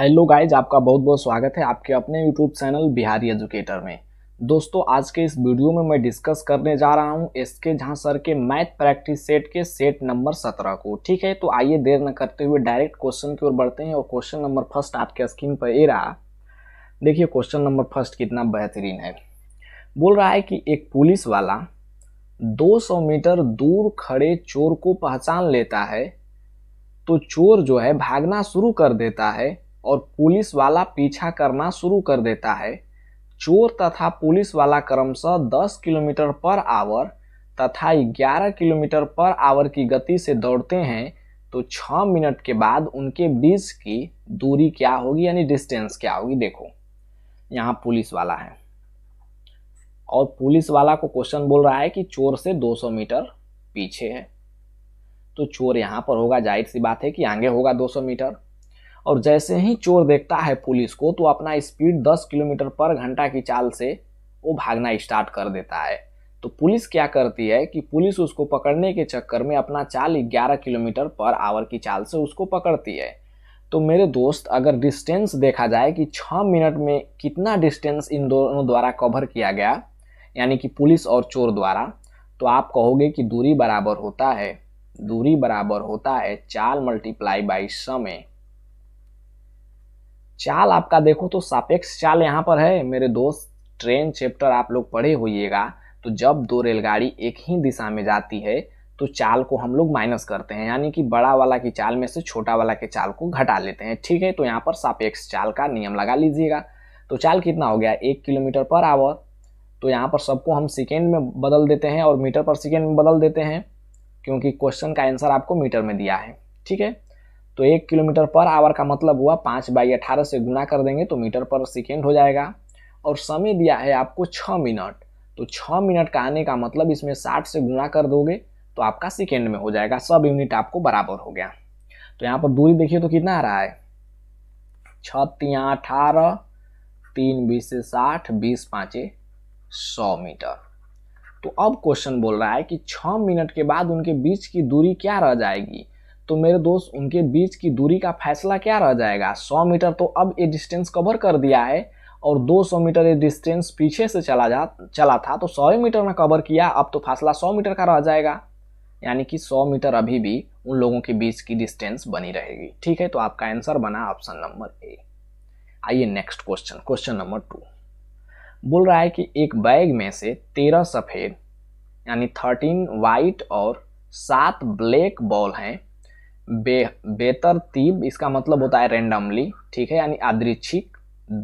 hello guys आपका बहुत बहुत स्वागत है आपके अपने यूट्यूब चैनल बिहारी एजुकेटर में दोस्तों आज के इस वीडियो में मैं डिस्कस करने जा रहा हूं एस के झा सर के मैथ प्रैक्टिस सेट के सेट नंबर सत्रह को ठीक है तो आइए देर न करते हुए डायरेक्ट क्वेश्चन की ओर बढ़ते हैं और क्वेश्चन नंबर फर्स्ट आपके स्क्रीन पर ए रहा देखिए क्वेश्चन नंबर फर्स्ट कितना बेहतरीन है बोल रहा है कि एक पुलिस वाला 200 मीटर दूर खड़े चोर को पहचान लेता है तो चोर जो है भागना शुरू कर देता है और पुलिस वाला पीछा करना शुरू कर देता है चोर तथा पुलिस वाला क्रमशः 10 किलोमीटर पर आवर तथा 11 किलोमीटर पर आवर की गति से दौड़ते हैं तो 6 मिनट के बाद उनके बीच की दूरी क्या होगी यानी डिस्टेंस क्या होगी देखो यहाँ पुलिस वाला है और पुलिस वाला को क्वेश्चन बोल रहा है कि चोर से 200 मीटर पीछे है तो चोर यहाँ पर होगा जाहिर सी बात है कि आगे होगा 200 मीटर और जैसे ही चोर देखता है पुलिस को तो अपना स्पीड 10 किलोमीटर पर घंटा की चाल से वो भागना स्टार्ट कर देता है तो पुलिस क्या करती है कि पुलिस उसको पकड़ने के चक्कर में अपना चाल ग्यारह किलोमीटर पर आवर की चाल से उसको पकड़ती है तो मेरे दोस्त अगर डिस्टेंस देखा जाए कि छः मिनट में कितना डिस्टेंस इन दोनों द्वारा कवर किया गया यानी कि पुलिस और चोर द्वारा तो आप कहोगे कि दूरी बराबर होता है दूरी बराबर होता है चाल मल्टीप्लाई बाई समय चाल आपका देखो तो सापेक्ष चाल यहाँ पर है मेरे दोस्त ट्रेन चैप्टर आप लोग पढ़े होइएगा तो जब दो रेलगाड़ी एक ही दिशा में जाती है तो चाल को हम लोग माइनस करते हैं यानी कि बड़ा वाला की चाल में से छोटा वाला के चाल को घटा लेते हैं ठीक है तो यहाँ पर सापेक्ष चाल का नियम लगा लीजिएगा तो चाल कितना हो गया एक किलोमीटर पर आवर तो यहाँ पर सबको हम सेकेंड में बदल देते हैं और मीटर पर सेकेंड में बदल देते हैं क्योंकि क्वेश्चन का आंसर आपको मीटर में दिया है ठीक है तो एक किलोमीटर पर आवर का मतलब हुआ पाँच बाई अठारह से गुणा कर देंगे तो मीटर पर सेकेंड हो जाएगा और समय दिया है आपको छः मिनट तो छः मिनट का आने का मतलब इसमें साठ से गुणा कर दोगे तो आपका सेकेंड में हो जाएगा सब यूनिट आपको बराबर हो गया तो यहाँ पर दूरी देखिए तो कितना आ रहा है छतियाँ अठारह तीन बीस से साठ बीस पाँचे सौ मीटर तो अब क्वेश्चन बोल रहा है कि छः मिनट के बाद उनके बीच की दूरी क्या रह जाएगी तो मेरे दोस्त उनके बीच की दूरी का फैसला क्या रह जाएगा 100 मीटर तो अब ये डिस्टेंस कवर कर दिया है और 200 मीटर ये डिस्टेंस पीछे से चला जा चला था तो 100 मीटर में कवर किया अब तो फैसला 100 मीटर का रह जाएगा यानी कि 100 मीटर अभी भी उन लोगों के बीच की डिस्टेंस बनी रहेगी ठीक है तो आपका आंसर बना ऑप्शन नंबर ए आइए next question question number two बोल रहा है कि एक बैग में से तेरह सफ़ेद यानी थर्टीन वाइट और सात ब्लैक बॉल हैं बे तीब इसका मतलब होता है रेंडमली ठीक है यानी आदृक्षिक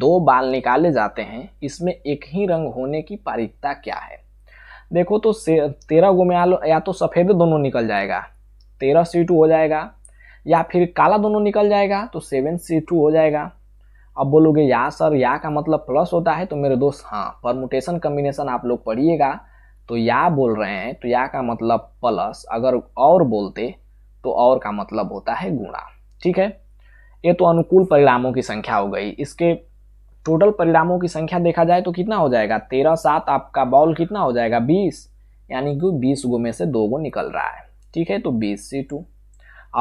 दो बाल निकाले जाते हैं इसमें एक ही रंग होने की पारिकता क्या है देखो तो तेरह गो में या तो सफ़ेद दोनों निकल जाएगा तेरह सी टू हो जाएगा या फिर काला दोनों निकल जाएगा तो सेवन सी टू हो जाएगा अब बोलोगे या सर या का मतलब प्लस होता है तो मेरे दोस्त हाँ परमुटेशन कम्बिनेशन आप लोग पढ़िएगा तो या बोल रहे हैं तो या का मतलब प्लस अगर और बोलते तो और का मतलब होता है गुणा ठीक है ये तो अनुकूल परिणामों की संख्या हो गई इसके टोटल परिणामों की संख्या देखा जाए तो कितना हो जाएगा तेरह सात आपका बॉल कितना हो जाएगा बीस यानी कि बीस गो में से दो गो निकल रहा है ठीक है तो बीस सी टू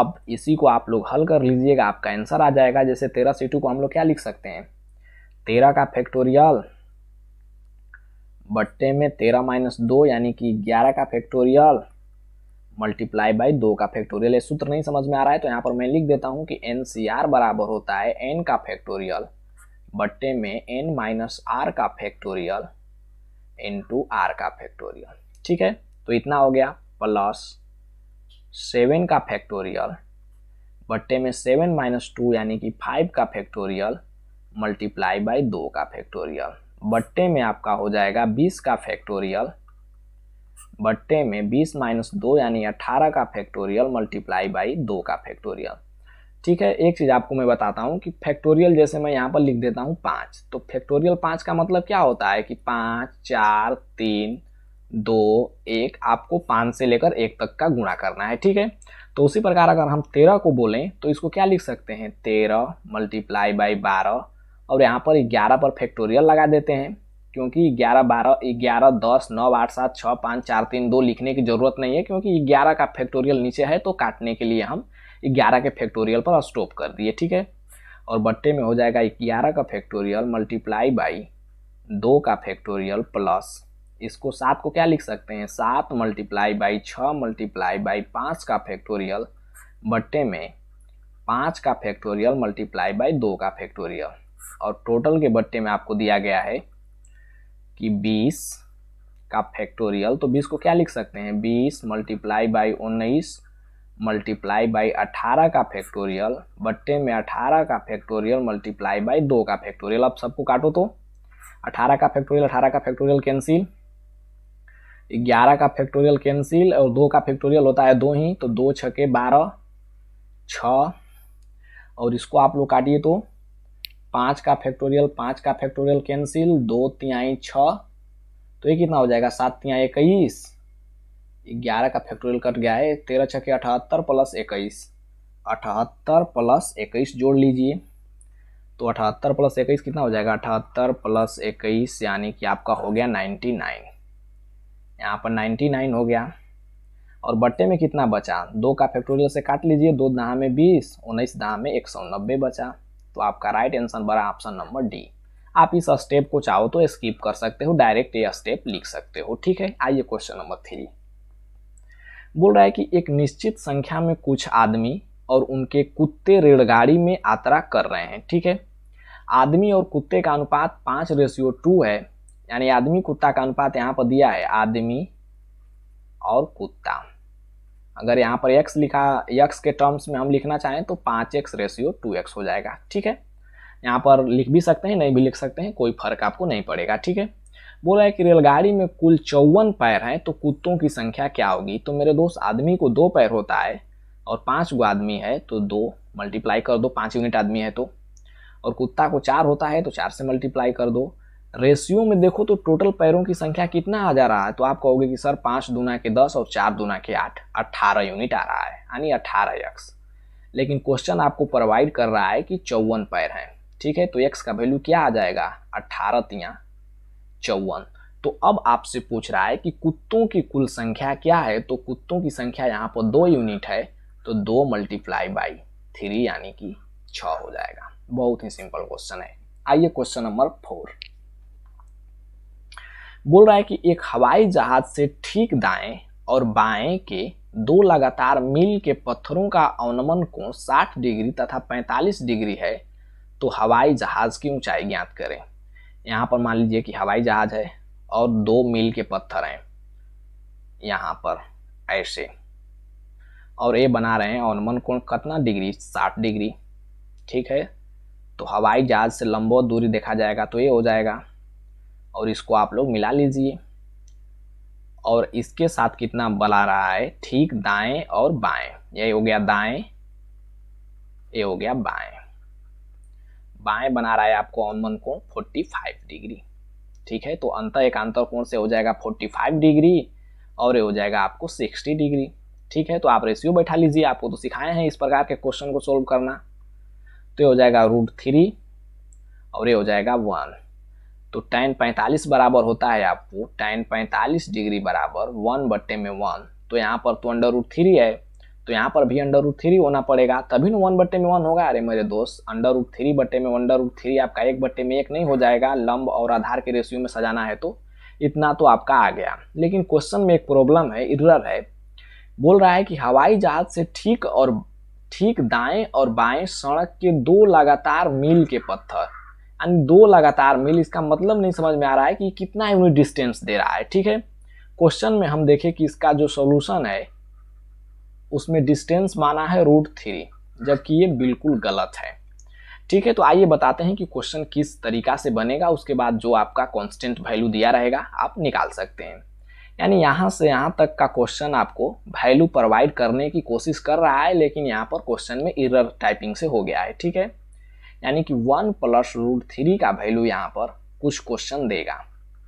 अब इसी को आप लोग हल कर लीजिएगा आपका आंसर आ जाएगा जैसे तेरह सी टू को हम लोग क्या लिख सकते हैं तेरह का फैक्टोरियल बट्टे में तेरह माइनस दो यानी कि ग्यारह का फैक्टोरियल मल्टीप्लाई बाई दो का फैक्टोरियल ये सूत्र नहीं समझ में आ रहा है तो यहाँ पर मैं लिख देता हूँ कि एन सी आर बराबर होता है एन का फैक्टोरियल बट्टे में एन माइनस आर का फैक्टोरियल टू आर का फैक्टोरियल ठीक है तो इतना हो गया प्लस सेवन का फैक्टोरियल बट्टे में सेवन माइनस टू यानी कि फाइव का फैक्टोरियल मल्टीप्लाई बाई दो का फैक्टोरियल बट्टे में आपका हो जाएगा बीस का फैक्टोरियल बट्टे में 20 माइनस दो यानी 18 का फैक्टोरियल मल्टीप्लाई बाई दो का फैक्टोरियल ठीक है एक चीज़ आपको मैं बताता हूँ कि फैक्टोरियल जैसे मैं यहाँ पर लिख देता हूँ पाँच तो फैक्टोरियल पाँच का मतलब क्या होता है कि पाँच चार तीन दो एक आपको पाँच से लेकर एक तक का गुणा करना है ठीक है तो उसी प्रकार अगर हम तेरह को बोलें तो इसको क्या लिख सकते हैं तेरह मल्टीप्लाई बाई बारह और यहाँ पर ग्यारह पर फैक्टोरियल लगा देते हैं क्योंकि ग्यारह बारह ग्यारह दस नौ आठ सात छः पाँच चार तीन दो लिखने की ज़रूरत नहीं है क्योंकि ग्यारह का फैक्टोरियल नीचे है तो काटने के लिए हम ग्यारह के फैक्टोरियल पर स्टॉप कर दिए ठीक है और बट्टे में हो जाएगा ग्यारह का फैक्टोरियल मल्टीप्लाई बाई दो का फैक्टोरियल प्लस इसको सात को क्या लिख सकते हैं सात मल्टीप्लाई बाई छः मल्टीप्लाई बाई पाँच का फैक्टोरियल बट्टे में पाँच का फैक्टोरियल मल्टीप्लाई बाई दो का फैक्टोरियल और टोटल के बट्टे में आपको दिया गया है कि 20 का फैक्टोरियल तो 20 को क्या लिख सकते हैं 20 मल्टीप्लाई बाई उन्नीस मल्टीप्लाई बाई अठारह का फैक्टोरियल बट्टे में अठारह का फैक्टोरियल मल्टीप्लाई बाई दो का फैक्टोरियल आप सबको काटो तो अठारह का फैक्टोरियल अठारह का फैक्टोरियल कैंसिल ग्यारह का फैक्टोरियल कैंसिल और दो का फैक्टोरियल होता है दो ही तो दो छके बारह छ और इसको आप लोग काटिए तो पाँच का फैक्टोरियल पाँच का फैक्टोरियल कैंसिल दो तिहाई छः तो ये कितना हो जाएगा सात तिहाई इक्कीस ग्यारह का फैक्टोरियल कट गया है तेरह के अठहत्तर प्लस इक्कीस अठहत्तर प्लस इक्कीस जोड़ लीजिए तो अठहत्तर प्लस इक्कीस कितना हो जाएगा अठहत्तर प्लस इक्कीस यानी कि आपका हो गया नाइन्टी नाइन यहाँ पर नाइन्टी नाइन हो गया और बट्टे में कितना बचा दो का फैक्टोरियल से काट लीजिए दो दहा में बीस उन्नीस दहा में एक सौ नब्बे बचा तो आपका राइट आंसर बड़ा ऑप्शन नंबर डी आप इस स्टेप को चाहो तो स्किप कर सकते हो डायरेक्ट ये स्टेप लिख सकते हो ठीक है आइए क्वेश्चन नंबर थ्री बोल रहा है कि एक निश्चित संख्या में कुछ आदमी और उनके कुत्ते रेलगाड़ी में यात्रा कर रहे हैं ठीक है आदमी और कुत्ते का अनुपात पाँच रेशियो टू है यानी आदमी कुत्ता का अनुपात यहाँ पर दिया है आदमी और कुत्ता अगर यहाँ पर x लिखा x के टर्म्स में हम लिखना चाहें तो पाँच एक्स रेशियो टू एक्स हो जाएगा ठीक है यहाँ पर लिख भी सकते हैं नहीं भी लिख सकते हैं कोई फर्क आपको नहीं पड़ेगा ठीक है बोला है कि रेलगाड़ी में कुल चौवन पैर हैं तो कुत्तों की संख्या क्या होगी तो मेरे दोस्त आदमी को दो पैर होता है और पाँच गो आदमी है तो दो मल्टीप्लाई कर दो पाँच यूनिट आदमी है तो और कुत्ता को चार होता है तो चार से मल्टीप्लाई कर दो रेशियो में देखो तो टोटल पैरों की संख्या कितना आ जा रहा है तो आप कहोगे कि सर पाँच दुना के दस और चार दुना के आठ अट्ठारह यूनिट आ रहा है यानी अट्ठारह यक्स लेकिन क्वेश्चन आपको प्रोवाइड कर रहा है कि चौवन पैर हैं ठीक है तो एक्स का वैल्यू क्या आ जाएगा अट्ठारह तिया चौवन तो अब आपसे पूछ रहा है कि कुत्तों की कुल संख्या क्या है तो कुत्तों की संख्या यहाँ पर दो यूनिट है तो दो मल्टीप्लाई बाई थ्री यानी कि छ हो जाएगा बहुत ही सिंपल क्वेश्चन है आइए क्वेश्चन नंबर फोर बोल रहा है कि एक हवाई जहाज से ठीक दाएं और बाएं के दो लगातार मील के पत्थरों का अवनमन कोण 60 डिग्री तथा 45 डिग्री है तो हवाई जहाज की ऊंचाई ज्ञात करें यहाँ पर मान लीजिए कि हवाई जहाज है और दो मील के पत्थर हैं यहाँ पर ऐसे और ये बना रहे हैं अवनमन कोण कितना डिग्री 60 डिग्री ठीक है तो हवाई जहाज से लंबो दूरी देखा जाएगा तो ये हो जाएगा और इसको आप लोग मिला लीजिए और इसके साथ कितना बल आ रहा है ठीक दाएं और बाएं ये हो गया दाएं ये हो गया बाएं बाएं बना रहा है आपको अनुमन कोण 45 डिग्री ठीक है तो अंत एकांतर कोण से हो जाएगा 45 डिग्री और ये हो जाएगा आपको 60 डिग्री ठीक है तो आप रेशियो बैठा लीजिए आपको तो सिखाए हैं इस प्रकार के क्वेश्चन को सोल्व करना तो ये हो जाएगा रूट थ्री और ये हो जाएगा वन तो tan पैंतालीस बराबर होता है आपको tan पैंतालीस डिग्री बराबर वन बट्टे में वन तो यहाँ पर तो अंडर रूट थ्री है तो यहाँ पर भी अंडर रूट थ्री होना पड़ेगा तभी ना वन बट्टे में वन होगा अरे मेरे दोस्त अंडर रूट थ्री बट्टे में अंडर रूट थ्री आपका एक बट्टे में एक नहीं हो जाएगा लंब और आधार के रेशियो में सजाना है तो इतना तो आपका आ गया लेकिन क्वेश्चन में एक प्रॉब्लम है इधर है बोल रहा है कि हवाई जहाज से ठीक और ठीक दाएं और बाएं सड़क के दो लगातार मील के पत्थर यानी दो लगातार मील इसका मतलब नहीं समझ में आ रहा है कि कितना यूनिट डिस्टेंस दे रहा है ठीक है क्वेश्चन में हम देखें कि इसका जो सोल्यूशन है उसमें डिस्टेंस माना है रूट थ्री जबकि ये बिल्कुल गलत है ठीक है तो आइए बताते हैं कि क्वेश्चन किस तरीका से बनेगा उसके बाद जो आपका कांस्टेंट वैल्यू दिया रहेगा आप निकाल सकते हैं यानी यहाँ से यहाँ तक का क्वेश्चन आपको वैल्यू प्रोवाइड करने की कोशिश कर रहा है लेकिन यहाँ पर क्वेश्चन में इरर टाइपिंग से हो गया है ठीक है यानी कि वन प्लस रूट थ्री का वैल्यू यहाँ पर कुछ क्वेश्चन देगा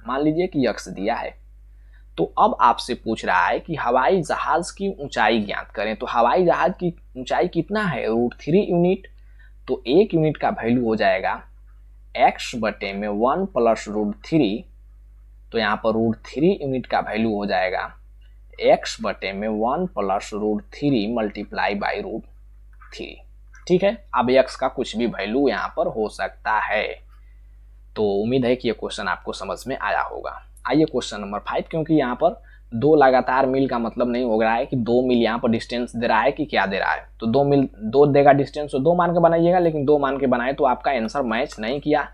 मान लीजिए कि यक्स दिया है तो अब आपसे पूछ रहा है कि हवाई जहाज की ऊंचाई ज्ञात करें तो हवाई जहाज की ऊंचाई कितना है रूट थ्री यूनिट तो एक यूनिट का वैल्यू हो जाएगा एक्स बटे में वन प्लस रूट थ्री तो यहाँ पर रूट थ्री यूनिट का वैल्यू हो जाएगा एक्स बटे में one plus root three multiply by root three ठीक है अब एक्स का कुछ भी वैल्यू यहाँ पर हो सकता है तो उम्मीद है कि ये क्वेश्चन आपको समझ में आया होगा आइए क्वेश्चन नंबर फाइव क्योंकि यहाँ पर दो लगातार मील का मतलब नहीं हो रहा है कि दो मील यहाँ पर डिस्टेंस दे रहा है कि क्या दे रहा है तो दो मील दो देगा डिस्टेंस तो दो मान के बनाइएगा लेकिन दो मान के बनाए तो आपका आंसर मैच नहीं किया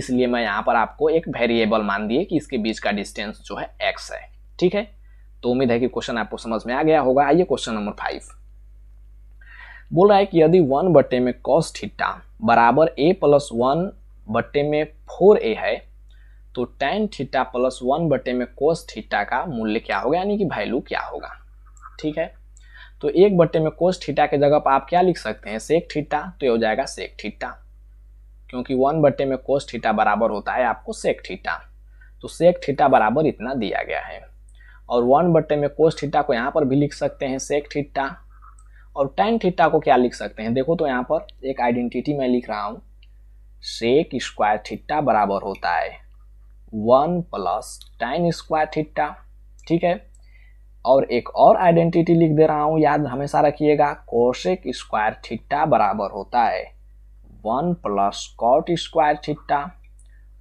इसलिए मैं यहाँ पर आपको एक वेरिएबल मान दिए कि इसके बीच का डिस्टेंस जो है एक्स है ठीक है तो उम्मीद है कि क्वेश्चन आपको समझ में आ गया होगा आइए क्वेश्चन नंबर फाइव बोल रहा है कि यदि वन बटे में कॉस थीटा बराबर ए प्लस वन बटे में फोर ए है तो टेन थीटा प्लस वन बटे में कोस थीटा का मूल्य क्या होगा यानी कि वैल्यू क्या होगा ठीक है तो एक बटे में कोस थीटा के जगह पर आप क्या लिख सकते हैं सेक थीटा तो ये हो जाएगा सेक थीटा क्योंकि वन बटे में कोस थीटा बराबर होता है आपको सेक थीटा तो सेक थीटा बराबर इतना दिया गया है और वन बटे में कोस थीटा को यहाँ पर भी लिख सकते हैं सेक थीटा और टेन थीटा को क्या लिख सकते हैं देखो तो यहाँ पर एक आइडेंटिटी मैं लिख रहा हूँ सेक स्क्वायर थीटा बराबर होता है one plus tan square theta ठीक है और एक और आइडेंटिटी लिख दे रहा हूँ याद हमेशा रखिएगा कोशेक स्क्वायर थीटा बराबर होता है one plus cot square theta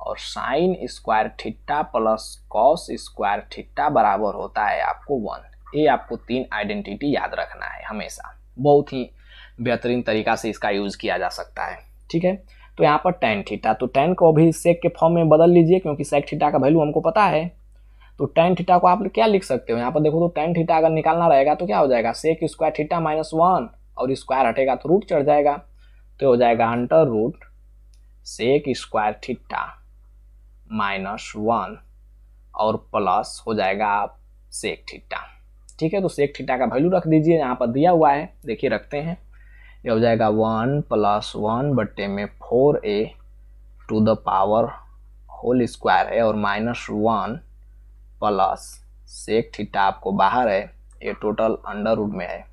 और sine square theta plus cos square theta बराबर होता है आपको वन ये आपको तीन आइडेंटिटी याद रखना है हमेशा बहुत ही बेहतरीन तरीका से इसका यूज़ किया जा सकता है ठीक है तो यहाँ पर टेन थीटा तो टेन को अभी सेक के फॉर्म में बदल लीजिए क्योंकि सेक थीटा का वैल्यू हमको पता है तो टेन थीटा को आप क्या लिख सकते हो यहाँ पर देखो तो टेन थीटा अगर निकालना रहेगा तो क्या हो जाएगा sec square theta minus one और स्क्वायर हटेगा तो रूट चढ़ जाएगा तो हो जाएगा under root sec square theta minus one और प्लस हो जाएगा सेक थीटा ठीक है तो सेक थीटा का वैल्यू रख दीजिए यहाँ पर दिया हुआ है देखिए रखते हैं ये हो जाएगा वन प्लस वन बट्टे में four A to the power whole square है और minus one plus sec theta आपको बाहर है ये टोटल अंडर रूड में है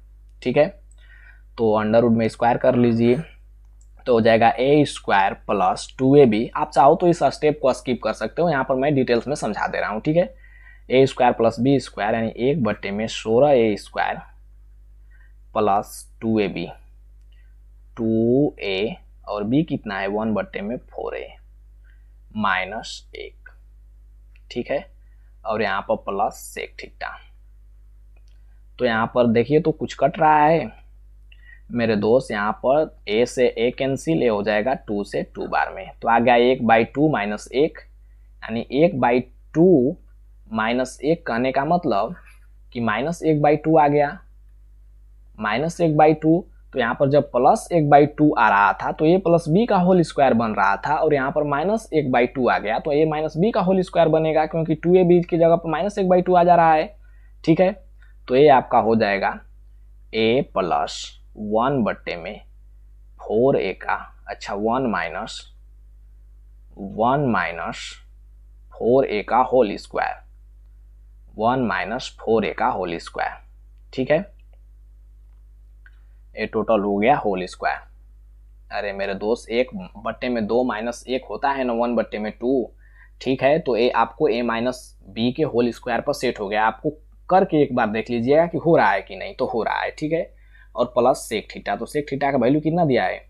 ठीक है तो अंडर रूड में स्क्वायर कर लीजिए तो हो जाएगा A square plus two A B आप चाहो तो इस स्टेप को स्किप कर सकते हो यहाँ पर मैं डिटेल्स में समझा दे रहा हूँ ठीक है A square plus B square यानी एक बट्टे में सोलह A square plus two A B two A और बी कितना है वन बट्टे में फोर ए माइनस एक ठीक है और यहाँ पर प्लस सेक ठीटा तो यहाँ पर देखिए तो कुछ कट रहा है मेरे दोस्त यहाँ पर ए से ए कैंसिल ए हो जाएगा टू से टू बार में तो आ गया एक बाई टू माइनस एक यानी एक बाई टू माइनस एक कहने का मतलब कि माइनस एक बाई टू आ गया माइनस एक बाई टू तो यहाँ पर जब प्लस एक बाई टू आ रहा था तो ये प्लस बी का होल स्क्वायर बन रहा था और यहाँ पर माइनस एक बाई टू आ गया तो ये माइनस बी का होल स्क्वायर बनेगा क्योंकि टू ए बी की जगह पर माइनस एक बाई टू आ जा रहा है ठीक है तो ये आपका हो जाएगा ए प्लस वन बट्टे में फोर ए का अच्छा one minus one minus four A का whole square one minus four A का होल स्क्वायर ठीक है ये टोटल हो गया होल स्क्वायर अरे मेरे दोस्त एक बट्टे में दो माइनस एक होता है ना वन बट्टे में टू ठीक है तो ये आपको ए माइनस बी के होल स्क्वायर पर सेट हो गया आपको करके एक बार देख लीजिएगा कि हो रहा है कि नहीं तो हो रहा है ठीक है और प्लस सेक ठीटा तो सेक ठीटा का वैल्यू कितना दिया है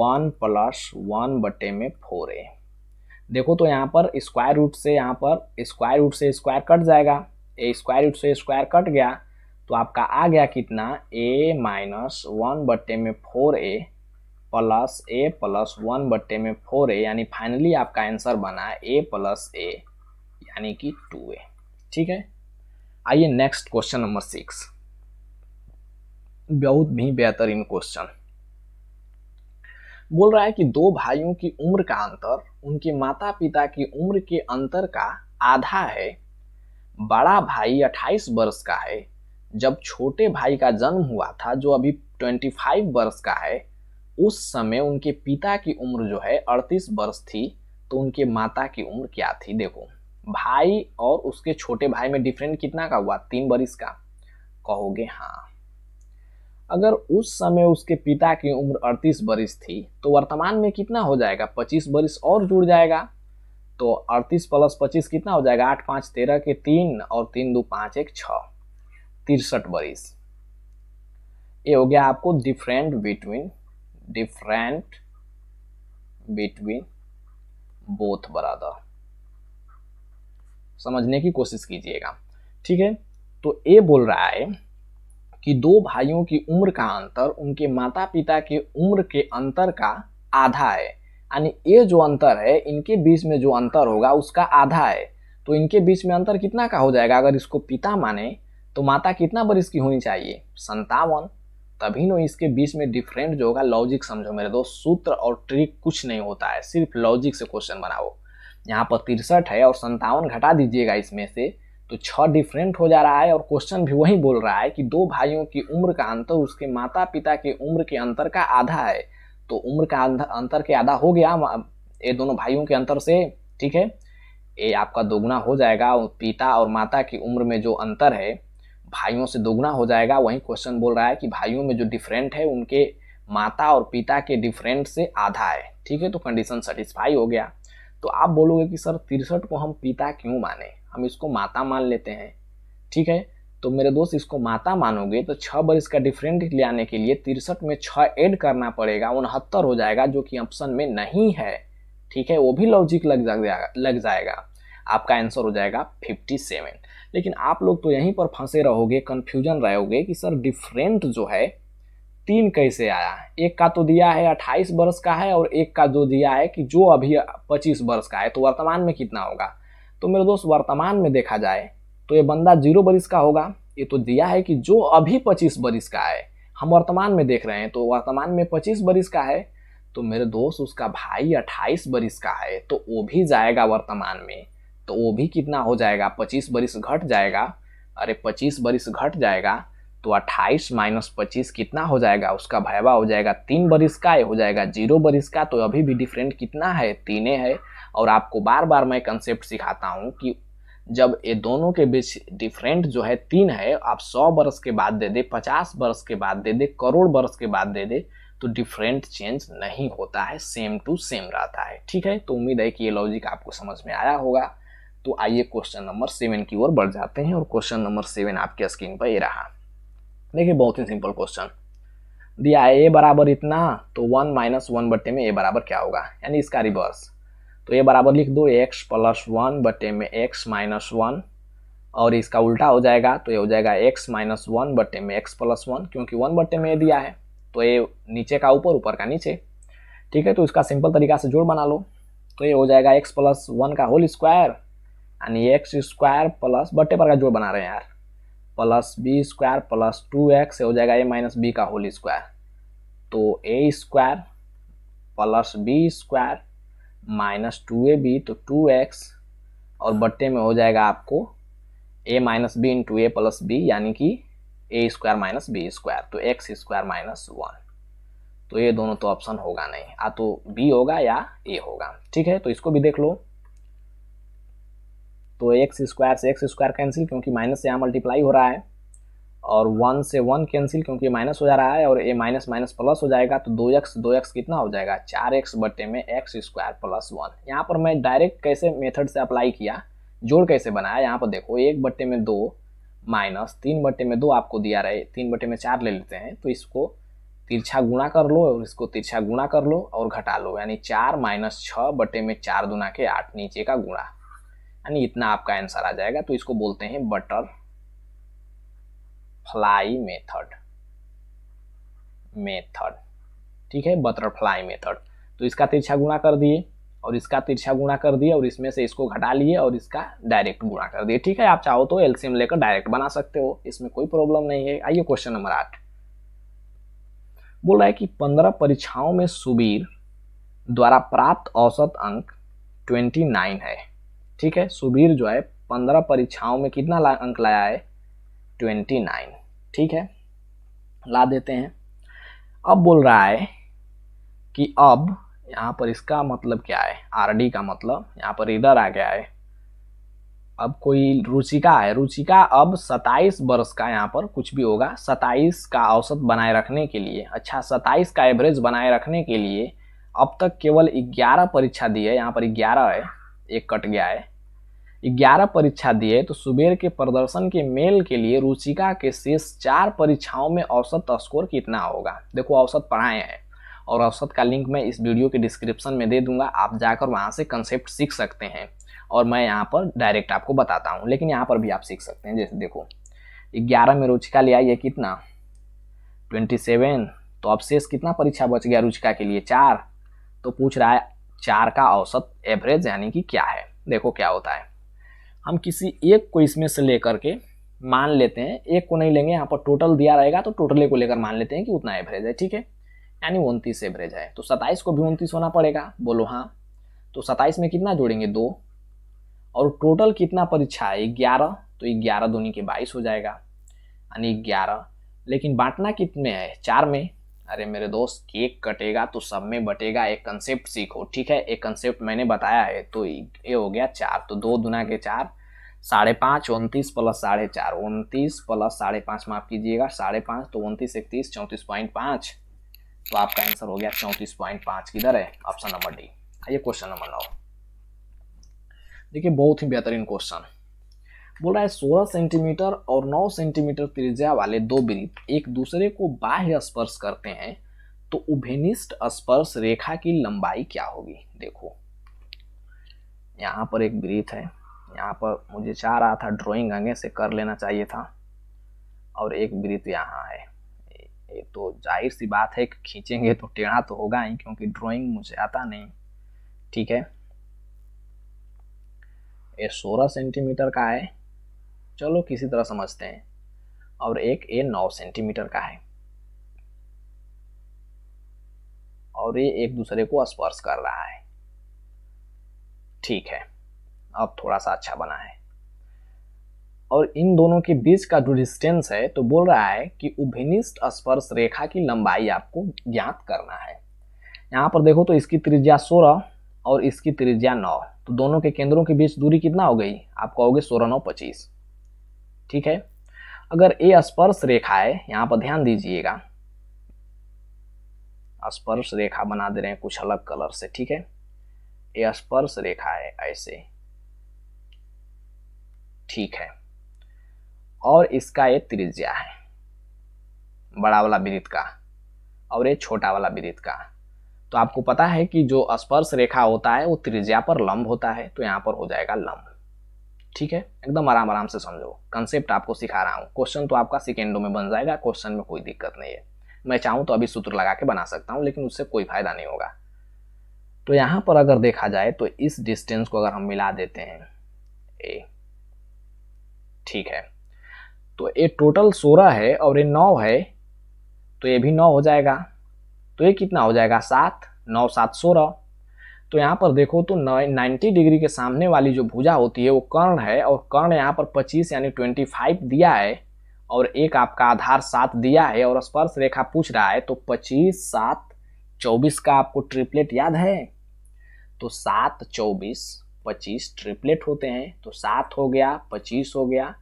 वन प्लस वन बटे में फोर ए देखो तो यहाँ पर स्क्वायर रूट से यहाँ पर स्क्वायर रूट से स्क्वायर कट जाएगा ए स्क्वायर रूट से स्क्वायर कट गया तो आपका आ गया कितना ए माइनस वन बट्टे में four A plus A plus one बट्टे में फोर ए यानी फाइनली आपका आंसर बना ए प्लस ए यानी कि टू ए ठीक है आइए नेक्स्ट क्वेश्चन नंबर सिक्स बहुत ही बेहतरीन क्वेश्चन बोल रहा है कि दो भाइयों की उम्र का अंतर उनके माता पिता की उम्र के अंतर का आधा है बड़ा भाई 28 वर्ष का है जब छोटे भाई का जन्म हुआ था जो अभी 25 वर्ष का है उस समय उनके पिता की उम्र जो है 38 वर्ष थी तो उनके माता की उम्र क्या थी देखो भाई और उसके छोटे भाई में डिफरेंट कितना का हुआ तीन बरिस का कहोगे हाँ अगर उस समय उसके पिता की उम्र अड़तीस बरिस थी तो वर्तमान में कितना हो जाएगा पच्चीस बरिस और जुड़ जाएगा तो अड़तीस प्लस पच्चीस कितना हो जाएगा आठ पाँच तेरह के तीन और तीन दो पाँच एक छः तिरसठ बरिस ये हो गया आपको different between different between both बरादर समझने की कोशिश कीजिएगा ठीक है तो ए बोल रहा है कि दो भाइयों की उम्र का अंतर उनके माता पिता के उम्र के अंतर का आधा है यानी ये जो अंतर है इनके बीच में जो अंतर होगा उसका आधा है तो इनके बीच में अंतर कितना का हो जाएगा अगर इसको पिता माने तो माता कितना बरस की होनी चाहिए संतावन तभी नो इसके बीच में डिफरेंट जो होगा लॉजिक समझो मेरे दोस्त सूत्र और ट्रिक कुछ नहीं होता है सिर्फ लॉजिक से क्वेश्चन बनाओ यहाँ पर तिरसठ है और संतावन घटा दीजिएगा इसमें से तो छः डिफरेंट हो जा रहा है और क्वेश्चन भी वही बोल रहा है कि दो भाइयों की उम्र का अंतर उसके माता पिता के उम्र के अंतर का आधा है तो उम्र का अंतर के आधा हो गया ये दोनों भाइयों के अंतर से ठीक है ये आपका दोगुना हो जाएगा पिता और माता की उम्र में जो अंतर है भाइयों से दोगुना हो जाएगा वही क्वेश्चन बोल रहा है कि भाइयों में जो डिफरेंट है उनके माता और पिता के डिफरेंट से आधा है ठीक है तो कंडीशन सेटिस्फाई हो गया तो आप बोलोगे कि सर तिरसठ को हम पिता क्यों माने हम इसको माता मान लेते हैं ठीक है तो मेरे दोस्त इसको माता मानोगे तो छः बरस का डिफरेंट ले आने के लिए तिरसठ में छः ऐड करना पड़ेगा उनहत्तर हो जाएगा जो कि ऑप्शन में नहीं है ठीक है वो भी लॉजिक लग जाएगा लग जाएगा आपका आंसर हो जाएगा 57 लेकिन आप लोग तो यहीं पर फंसे रहोगे कन्फ्यूजन रहोगे कि सर डिफरेंट जो है तीन कैसे आया एक का तो दिया है अट्ठाईस वर्ष का है और एक का जो दिया है कि जो अभी पच्चीस वर्ष का है तो वर्तमान में कितना होगा तो मेरे दोस्त वर्तमान में देखा जाए तो ये बंदा जीरो बरिस का होगा ये तो दिया है कि जो अभी पच्चीस बरिस का है हम वर्तमान में देख रहे हैं तो वर्तमान में पच्चीस बरिस का है तो मेरे दोस्त उसका भाई अट्ठाईस बरिस का है तो वो भी जाएगा वर्तमान में तो वो भी कितना हो जाएगा पच्चीस बरिस घट जाएगा अरे पच्चीस बरिस घट जाएगा तो अट्ठाईस माइनस पच्चीस कितना हो जाएगा उसका भयवा हो जाएगा तीन बरिस का हो जाएगा जीरो बरिस का तो अभी भी डिफरेंट कितना है तीन है और आपको बार बार मैं कंसेप्ट सिखाता हूँ कि जब ये दोनों के बीच डिफरेंट जो है तीन है आप सौ बरस के बाद दे दे पचास बरस के बाद दे दे करोड़ बरस के बाद दे दे तो डिफरेंट चेंज नहीं होता है सेम टू सेम रहता है ठीक है तो उम्मीद है कि ये लॉजिक आपको समझ में आया होगा तो आइए क्वेश्चन नंबर सेवन की ओर बढ़ जाते हैं और क्वेश्चन नंबर सेवन आपके स्क्रीन पर ये रहा देखिए बहुत ही सिंपल क्वेश्चन दिया ए बराबर इतना तो वन माइनस वन बट्टे में ए बराबर क्या होगा यानी इसका रिवर्स तो ये बराबर लिख दो एक्स प्लस वन बटे में एक्स माइनस वन और इसका उल्टा हो जाएगा तो ये हो जाएगा एक्स माइनस वन बटे में एक्स प्लस वन क्योंकि वन बटे में दिया है तो ये नीचे का ऊपर ऊपर का नीचे ठीक है तो इसका सिंपल तरीका से जोड़ बना लो तो ये हो जाएगा एक्स प्लस वन का होल स्क्वायर यानी एक्स स्क्वायर प्लस बटे पर का जोड़ बना रहे हैं यार plus B square plus two X हो जाएगा ए माइनस बी का होल स्क्वायर तो A square plus B square minus two A B तो टू एक्स और बट्टे में हो जाएगा आपको A minus B into A plus B यानी कि A square minus B square तो एक्स स्क्वायर माइनस वन तो ये दोनों तो ऑप्शन होगा नहीं आ तो बी होगा या ए होगा ठीक है तो इसको भी देख लो तो एक्स स्क्वायर से एक्स स्क्वायर कैंसिल क्योंकि माइनस से यहाँ मल्टीप्लाई हो रहा है और वन से वन कैंसिल क्योंकि माइनस हो जा रहा है और ए माइनस माइनस प्लस हो जाएगा तो दो एक्स दो एक्स कितना हो जाएगा चार एक्स बटे में एक्स स्क्वायर प्लस वन यहाँ पर मैं डायरेक्ट कैसे मेथड से अप्लाई किया जोड़ कैसे बनाया यहाँ पर देखो एक बट्टे में दो माइनस तीन बट्टे में दो आपको दिया रहे तीन बट्टे में चार ले लेते हैं तो इसको तिरछा गुणा कर लो और इसको तिरछा गुणा कर लो और घटा लो यानी चार माइनस छः बटे में चार दुना के आठ नीचे का गुणा यानी इतना आपका आंसर आ जाएगा तो इसको बोलते हैं बटर बटरफ्लाई मेथड मेथड ठीक है बटरफ्लाई मेथड तो इसका तिरछा गुणा कर दिए और इसका तिरछा गुणा कर दिए और इसमें से इसको घटा लिए और इसका डायरेक्ट गुणा कर दिए ठीक है आप चाहो तो एलसीएम लेकर डायरेक्ट बना सकते हो इसमें कोई प्रॉब्लम नहीं है आइए क्वेश्चन नंबर आठ बोल रहा है कि पंद्रह परीक्षाओं में सुबीर द्वारा प्राप्त औसत अंक ट्वेंटी नाइन है ठीक है सुबीर जो है पंद्रह परीक्षाओं में कितना अंक लाया है ट्वेंटी नाइन ठीक है ला देते हैं अब बोल रहा है कि अब यहाँ पर इसका मतलब क्या है आरडी का मतलब यहाँ पर इधर आ गया है अब कोई रुचिका है रुचिका अब 27 वर्ष का यहाँ पर कुछ भी होगा 27 का औसत बनाए रखने के लिए अच्छा 27 का एवरेज बनाए रखने के लिए अब तक केवल 11 परीक्षा दी है यहाँ पर 11 है एक कट गया है ग्यारह परीक्षा दिए तो सुबेर के प्रदर्शन के मेल के लिए रुचिका के शेष चार परीक्षाओं में औसत स्कोर कितना होगा देखो औसत पढ़ाए हैं और औसत का लिंक मैं इस वीडियो के डिस्क्रिप्शन में दे दूंगा आप जाकर वहाँ से कंसेप्ट सीख सकते हैं और मैं यहाँ पर डायरेक्ट आपको बताता हूँ लेकिन यहाँ पर भी आप सीख सकते हैं जैसे देखो ग्यारह में रुचिका ले ये कितना ट्वेंटी सेवन तो अब शेष कितना परीक्षा बच गया रुचिका के लिए चार तो पूछ रहा है चार का औसत एवरेज यानी कि क्या है देखो क्या होता है हम किसी एक को इसमें से लेकर के मान लेते हैं एक को नहीं लेंगे यहाँ पर टोटल दिया रहेगा तो टोटले को लेकर मान लेते हैं कि उतना एवरेज है ठीक है यानी उनतीस एवरेज है तो सत्ताईस को भी उनतीस होना पड़ेगा बोलो हाँ तो सत्ताईस में कितना जोड़ेंगे दो और टोटल कितना परीक्षा है ग्यारह तो ग्यारह दूनी के बाईस हो जाएगा यानी ग्यारह लेकिन बांटना कितने है चार में अरे मेरे दोस्त केक कटेगा तो सब में बटेगा एक कंसेप्ट सीखो ठीक है एक कंसेप्ट मैंने बताया है तो ये हो गया चार तो दो दुना के चार साढ़े पाँच उनतीस प्लस साढ़े चार उनतीस प्लस साढ़े पाँच माफ कीजिएगा साढ़े पाँच तो उनतीस इकतीस चौंतीस पॉइंट पाँच तो आपका आंसर हो गया चौंतीस पॉइंट पाँच किधर है ऑप्शन नंबर डी आइए क्वेश्चन नंबर नौ देखिए बहुत ही बेहतरीन क्वेश्चन बोल रहा है सोलह सेंटीमीटर और नौ सेंटीमीटर त्रिज्या वाले दो वृत्त एक दूसरे को बाह्य स्पर्श करते हैं तो उभेनिष्ट स्पर्श रेखा की लंबाई क्या होगी देखो यहाँ पर एक वृत्त है यहाँ पर मुझे चाह रहा था ड्राइंग आगे से कर लेना चाहिए था और एक वृत्त यहाँ है ये तो जाहिर सी बात है कि खींचेंगे तो टेढ़ा तो होगा ही क्योंकि ड्राइंग मुझे आता नहीं ठीक है ये सोलह सेंटीमीटर का है चलो किसी तरह समझते हैं और एक ये नौ सेंटीमीटर का है और ये एक दूसरे को स्पर्श कर रहा है ठीक है अब थोड़ा सा अच्छा बना है और इन दोनों के बीच का जो डिस्टेंस है तो बोल रहा है कि उभिनिष्ठ स्पर्श रेखा की लंबाई आपको ज्ञात करना है यहाँ पर देखो तो इसकी त्रिज्या सोलह और इसकी त्रिज्या नौ तो दोनों के केंद्रों के बीच दूरी कितना हो गई आप कहोगे सोलह नौ पच्चीस ठीक है अगर ए स्पर्श रेखा है यहाँ पर ध्यान दीजिएगा स्पर्श रेखा बना दे रहे हैं कुछ अलग कलर से ठीक है ये स्पर्श रेखा है ऐसे ठीक है और इसका ये त्रिज्या है बड़ा वाला वृत्त का और ये छोटा वाला वृत्त का तो आपको पता है कि जो स्पर्श रेखा होता है वो त्रिज्या पर लंब होता है तो यहाँ पर हो जाएगा लंब ठीक है एकदम आराम आराम से समझो कंसेप्ट आपको सिखा रहा हूँ क्वेश्चन तो आपका सेकेंडों में बन जाएगा क्वेश्चन में कोई दिक्कत नहीं है मैं चाहूँ तो अभी सूत्र लगा के बना सकता हूँ लेकिन उससे कोई फायदा नहीं होगा तो यहाँ पर अगर देखा जाए तो इस डिस्टेंस को अगर हम मिला देते हैं ए ठीक है तो ये टोटल सोलह है और ये नौ है तो ये भी नौ हो जाएगा तो ये कितना हो जाएगा सात नौ सात सोलह तो यहाँ पर देखो तो नाइन्टी डिग्री के सामने वाली जो भुजा होती है वो कर्ण है और कर्ण यहाँ पर पच्चीस यानी ट्वेंटी फाइव दिया है और एक आपका आधार सात दिया है और स्पर्श रेखा पूछ रहा है तो पच्चीस सात चौबीस का आपको ट्रिपलेट याद है तो सात चौबीस पच्चीस ट्रिपलेट होते हैं तो सात हो गया पच्चीस हो गया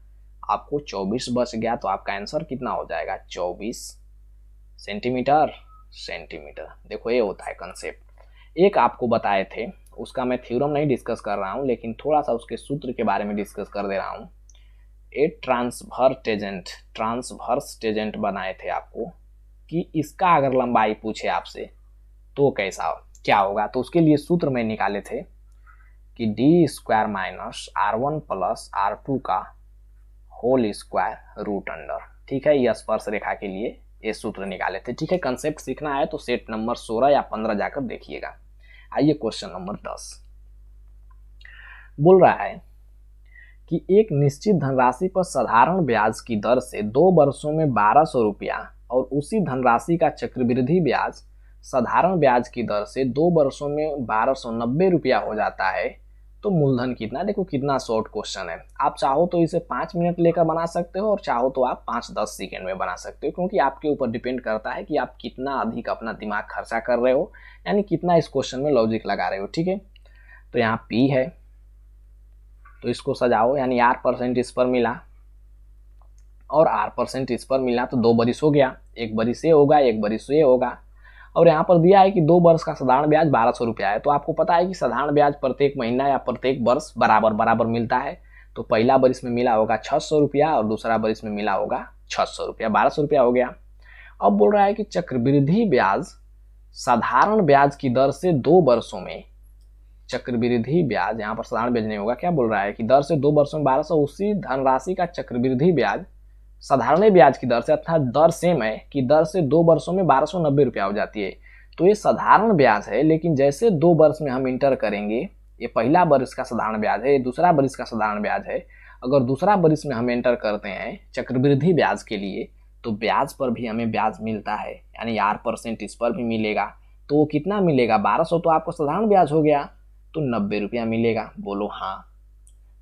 आपको चौबीस बच गया तो आपका आंसर कितना हो जाएगा चौबीस सेंटीमीटर सेंटीमीटर देखो ये होता है कंसेप्ट एक आपको बताए थे उसका मैं थ्योरम नहीं डिस्कस कर रहा हूँ लेकिन थोड़ा सा उसके सूत्र के बारे में डिस्कस कर दे रहा हूँ ए ट्रांसभर टेजेंट ट्रांसभर्स टेजेंट बनाए थे आपको कि इसका अगर लंबाई पूछे आपसे तो कैसा हो क्या होगा तो उसके लिए सूत्र में निकाले थे कि D square minus R one plus R two का होल स्क्वायर रूट अंडर ठीक है यह स्पर्श रेखा के लिए ये सूत्र निकाले थे ठीक है कंसेप्ट सीखना है तो सेट नंबर सोलह या पंद्रह जाकर देखिएगा आइए क्वेश्चन नंबर दस बोल रहा है कि एक निश्चित धनराशि पर साधारण ब्याज की दर से दो वर्षों में बारह सौ रुपया और उसी धनराशि का चक्रवृद्धि ब्याज साधारण ब्याज की दर से दो वर्षों में बारह सौ नब्बे रुपया हो जाता है तो मूलधन कितना देखो कितना शॉर्ट क्वेश्चन है आप चाहो तो इसे पाँच मिनट लेकर बना सकते हो और चाहो तो आप पाँच दस सेकेंड में बना सकते हो क्योंकि आपके ऊपर डिपेंड करता है कि आप कितना अधिक अपना दिमाग खर्चा कर रहे हो यानी कितना इस क्वेश्चन में लॉजिक लगा रहे हो ठीक है तो यहाँ पी है तो इसको सजाओ यानी आर परसेंट इस पर मिला और आर परसेंट इस पर मिला तो दो बरिस हो गया एक बरिस ये होगा एक बरिस ये होगा और यहाँ पर दिया है कि दो वर्ष का साधारण ब्याज बारह सौ रुपया है तो आपको पता है कि साधारण ब्याज प्रत्येक महीना या प्रत्येक वर्ष बराबर बराबर मिलता है तो पहला वर्ष में मिला होगा छः सौ रुपया और दूसरा वर्ष में मिला होगा छः सौ रुपया बारह सौ रुपया हो गया अब बोल रहा है कि चक्रवृद्धि ब्याज साधारण ब्याज की दर से दो वर्षों में चक्रवृद्धि ब्याज यहाँ पर साधारण ब्याज नहीं होगा क्या बोल रहा है कि दर से दो वर्षों में बारह सौ उसी धनराशि का चक्रवृद्धि ब्याज साधारण ब्याज की दर से अर्थात दर सेम है कि दर से दो वर्षों में बारह सौ नब्बे रुपया हो जाती है तो ये साधारण ब्याज है लेकिन जैसे दो वर्ष में हम इंटर करेंगे ये पहला वर्ष का साधारण ब्याज है ये दूसरा वर्ष का साधारण ब्याज है अगर दूसरा वर्ष में हम इंटर करते हैं चक्रवृद्धि ब्याज के लिए तो ब्याज पर भी हमें ब्याज मिलता है यानी आर परसेंट इस पर भी मिलेगा तो वो कितना मिलेगा बारह सौ तो आपको साधारण ब्याज हो गया तो नब्बे रुपया मिलेगा बोलो हाँ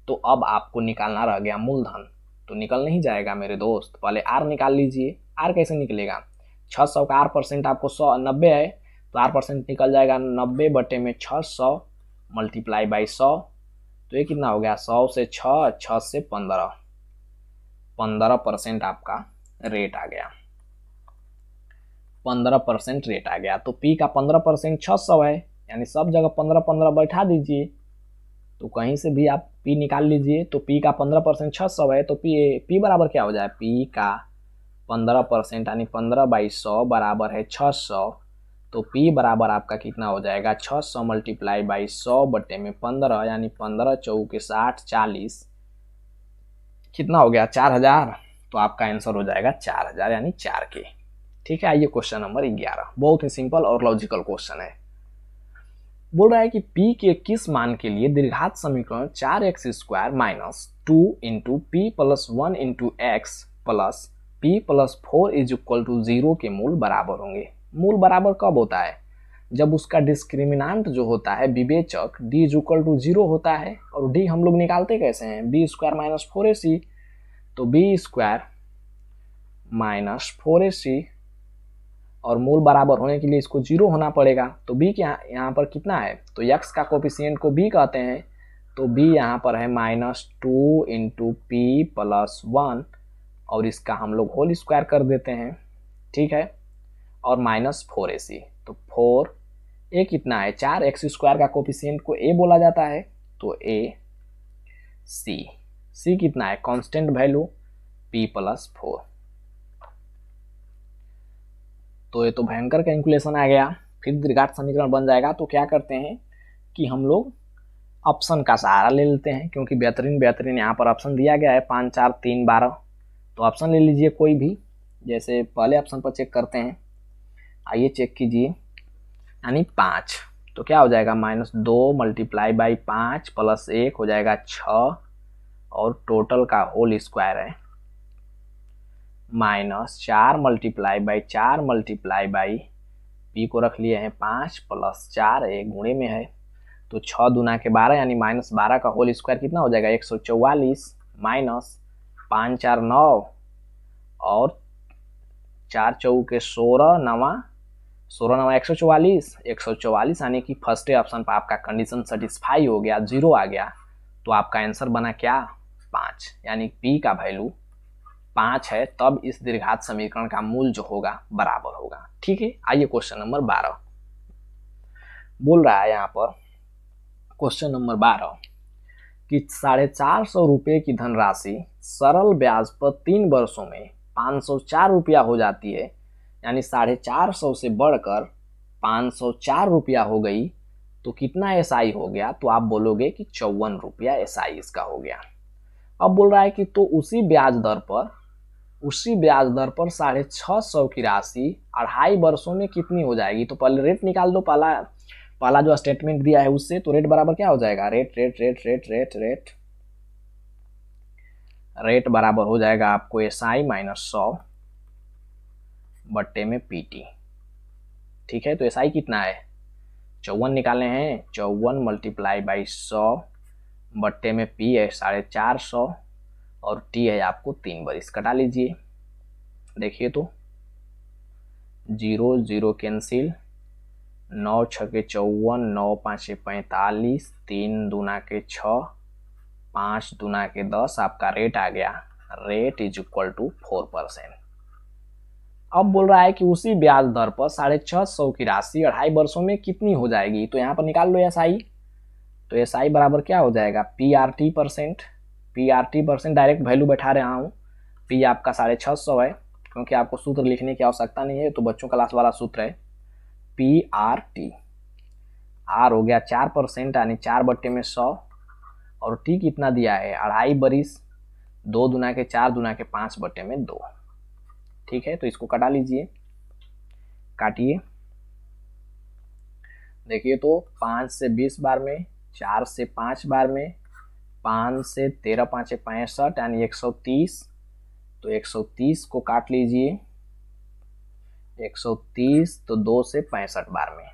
तो अब आपको निकालना रह गया मूलधन तो निकल नहीं जाएगा मेरे दोस्त पहले आर निकाल लीजिए आर कैसे निकलेगा छः सौ का आर परसेंट आपको सौ नब्बे है तो आर परसेंट निकल जाएगा नब्बे बटे में छः सौ मल्टीप्लाई बाई सौ तो ये कितना हो गया सौ से छ छः से पंद्रह पंद्रह परसेंट आपका रेट आ गया पंद्रह परसेंट रेट आ गया तो पी का पंद्रह परसेंट छः सौ है यानी सब जगह पंद्रह पंद्रह बैठा दीजिए तो कहीं से भी आप पी निकाल लीजिए तो पी का पंद्रह परसेंट छः सौ है तो पी पी बराबर क्या हो जाए पी का पंद्रह परसेंट यानी पंद्रह बाई सौ बराबर है छः सौ तो पी बराबर आपका कितना हो जाएगा छः सौ मल्टीप्लाई बाई सौ बटे में पंद्रह यानी पंद्रह चौके साठ चालीस कितना हो गया चार हज़ार तो आपका आंसर हो जाएगा चार हज़ार यानी चार के ठीक है आइए क्वेश्चन नंबर ग्यारह बहुत ही सिंपल और लॉजिकल क्वेश्चन है बोल रहा है कि पी के किस मान के लिए दीर्घात समीकरण चार x square minus two into P plus one into x plus P plus four is equal to zero के मूल बराबर होंगे मूल बराबर कब होता है जब उसका डिस्क्रिमिनाट जो होता है विवेचक d is equal to zero होता है और d हम लोग निकालते कैसे हैं B square minus four A C तो B square minus four A C और मूल बराबर होने के लिए इसको जीरो होना पड़ेगा तो बी के यहाँ यहाँ पर कितना है तो यक्स का कोफिशियंट को बी कहते हैं तो बी यहाँ पर है minus two into P plus one और इसका हम लोग होल स्क्वायर कर देते हैं ठीक है और माइनस फोर ए सी तो फोर ए कितना है चार एक्स स्क्वायर का कोफिशियंट को ए बोला जाता है तो ए सी सी कितना है constant value P plus four तो ये तो भयंकर कैलकुलेशन आ गया फिर दीर्घाट समीकरण बन जाएगा तो क्या करते हैं कि हम लोग ऑप्शन का सहारा ले लेते हैं क्योंकि बेहतरीन बेहतरीन यहाँ पर ऑप्शन दिया गया है पाँच चार तीन बारह तो ऑप्शन ले लीजिए कोई भी जैसे पहले ऑप्शन पर चेक करते हैं आइए चेक कीजिए यानी पाँच तो क्या हो जाएगा माइनस दो मल्टीप्लाई बाई पाँच प्लस एक हो जाएगा छः और टोटल का होल स्क्वायर है माइनस चार मल्टीप्लाई बाई चार मल्टीप्लाई बाई पी को रख लिए हैं पाँच प्लस चार एक गुणे में है तो छः दुना के बारह यानी माइनस बारह का होल स्क्वायर कितना हो जाएगा एक सौ चौवालीस माइनस पाँच चार नौ और चार चौ के सोलह नवा सोलह नवा एक सौ चौवालीस एक सौ चौवालीस यानी कि फर्स्ट ऑप्शन पर आपका कंडीशन सेटिस्फाई हो गया जीरो आ गया तो आपका आंसर बना क्या पाँच यानी पी का वैल्यू पांच है तब इस दीर्घात समीकरण का मूल जो होगा बराबर होगा ठीक है आइए क्वेश्चन नंबर बारह बोल रहा है यहाँ पर क्वेश्चन नंबर बारह कि साढ़े चार सौ रुपये की धनराशि सरल ब्याज पर तीन वर्षों में पाँच सौ चार रुपया हो जाती है यानी साढ़े चार सौ से बढ़कर पाँच सौ चार रुपया हो गई तो कितना एस आई हो गया तो आप बोलोगे कि चौवन रुपया एस आई इसका हो गया अब बोल रहा है कि तो उसी ब्याज दर पर उसी ब्याज दर पर साढ़े छः सौ की राशि अढ़ाई वर्षों में कितनी हो जाएगी तो पहले रेट निकाल दो पहला पहला जो स्टेटमेंट दिया है उससे तो रेट बराबर क्या हो जाएगा rate rate rate rate rate rate rate बराबर हो जाएगा आपको एस आई माइनस सौ बट्टे में टी ठीक है तो एस आई कितना है चौवन निकाले हैं चौवन मल्टीप्लाई बाई सौ बट्टे में पी है साढ़े चार सौ और टी है आपको तीन बार इस कटा लीजिए देखिए तो जीरो जीरो कैंसिल नौ छ के चौवन नौ के पैंतालीस तीन दूना के छ पाँच दूना के दस आपका रेट आ गया rate is equal to four percent अब बोल रहा है कि उसी ब्याज दर पर साढ़े छः सौ की राशि अढ़ाई वर्षों में कितनी हो जाएगी तो यहाँ पर निकाल लो एस आई तो एस आई बराबर क्या हो जाएगा P R T percent P R T percent direct value बैठा रहा हूँ पी आपका साढ़े छः सौ है क्योंकि आपको सूत्र लिखने की आवश्यकता नहीं है तो बच्चों क्लास वाला सूत्र है पी आर टी आर हो गया चार परसेंट यानी चार बट्टे में सौ और टी कितना दिया है अढ़ाई बरिस दो दुना के चार दुना के पाँच बट्टे में दो ठीक है तो इसको कटा लीजिए काटिए देखिए तो पाँच से बीस बार में चार से पाँच बार में पाँच से तेरह पाँच पैंसठ यानी एक सौ तीस तो एक सौ तीस को काट लीजिए एक सौ तीस तो दो से पैंसठ बार में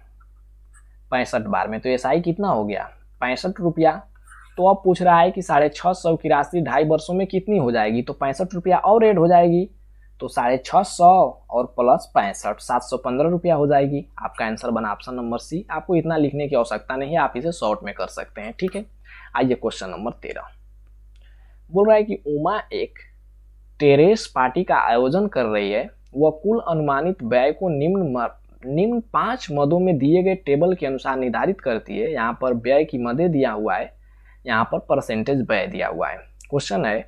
पैंसठ बार में तो एस आई कितना हो गया पैंसठ रुपया तो अब पूछ रहा है कि साढ़े छः सौ की राशि ढाई वर्षों में कितनी हो जाएगी तो पैंसठ रुपया और एड हो जाएगी तो साढ़े छः सौ और प्लस पैंसठ सात सौ पंद्रह रुपया हो जाएगी आपका आंसर बना ऑप्शन नंबर सी आपको इतना लिखने की आवश्यकता नहीं है आप इसे शॉर्ट में कर सकते हैं ठीक है आइए क्वेश्चन नंबर तेरह बोल रहा है कि उमा एक टेरेस पार्टी का आयोजन कर रही है वह कुल अनुमानित व्यय को निम्न मर, निम्न पांच मदों में दिए गए टेबल के अनुसार निर्धारित करती है यहाँ पर व्यय की मदे दिया हुआ है यहाँ पर परसेंटेज व्यय दिया हुआ है क्वेश्चन है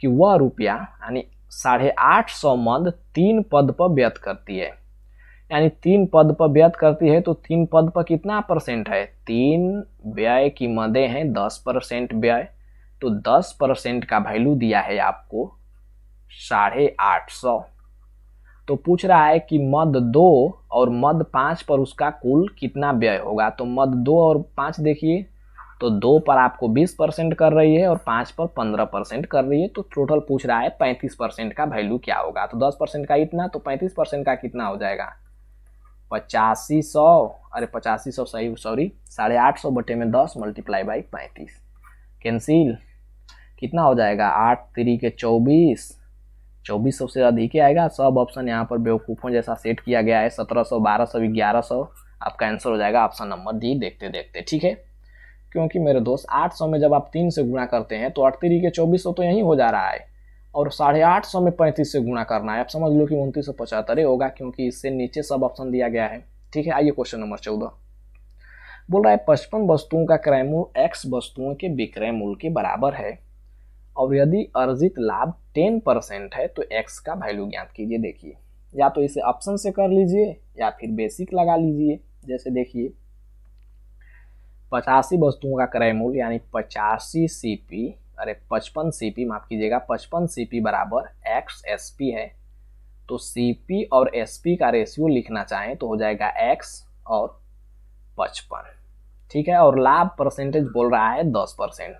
कि वह रुपया यानी साढ़े आठ सौ मद तीन पद पर व्यत करती है यानी तीन पद पर व्यत करती है तो तीन पद पर कितना परसेंट है तीन व्यय की मदे हैं दस परसेंट व्यय तो दस परसेंट का वैल्यू दिया है आपको साढ़े आठ सौ तो पूछ रहा है कि मद दो और मद पाँच पर उसका कुल कितना व्यय होगा तो मद दो और पाँच देखिए तो दो पर आपको बीस परसेंट कर रही है और पाँच पर पंद्रह परसेंट कर रही है तो टोटल पूछ रहा है पैंतीस परसेंट का वैल्यू क्या होगा तो दस परसेंट का इतना तो पैंतीस परसेंट का कितना हो जाएगा पचासी सौ अरे पचासी सौ सही सॉरी साढ़े आठ सौ बटे में दस मल्टीप्लाई बाई पैंतीस कैंसिल कितना हो जाएगा आठ तिरी के चौबीस चौबीस सौ से अधिक ही आएगा सब ऑप्शन यहाँ पर बेवकूफ़ों जैसा सेट किया गया है सत्रह सौ बारह सौ ग्यारह सौ आपका आंसर हो जाएगा ऑप्शन नंबर डी देखते देखते ठीक है क्योंकि मेरे दोस्त आठ सौ में जब आप तीन से गुणा करते हैं तो अड़तीस के चौबीस सौ तो यहीं हो जा रहा है और साढ़े आठ सौ में पैंतीस से गुणा करना है आप समझ लो कि उनतीस सौ पचहत्तर ही होगा क्योंकि इससे नीचे सब ऑप्शन दिया गया है ठीक है आइए क्वेश्चन नंबर चौदह बोल रहा है पचपन वस्तुओं का क्रय मूल एक्स वस्तुओं के विक्रय मूल के बराबर है और यदि अर्जित लाभ टेन परसेंट है तो एक्स का वैल्यू ज्ञात कीजिए देखिए या तो इसे ऑप्शन से कर लीजिए या फिर बेसिक लगा लीजिए जैसे देखिए पचासी वस्तुओं का क्रय मूल यानी पचासी सी पी अरे पचपन सी पी माफ़ कीजिएगा पचपन सी पी बराबर एक्स एस पी है तो सी पी और एस पी का रेशियो लिखना चाहें तो हो जाएगा एक्स और पचपन ठीक है और लाभ परसेंटेज बोल रहा है दस परसेंट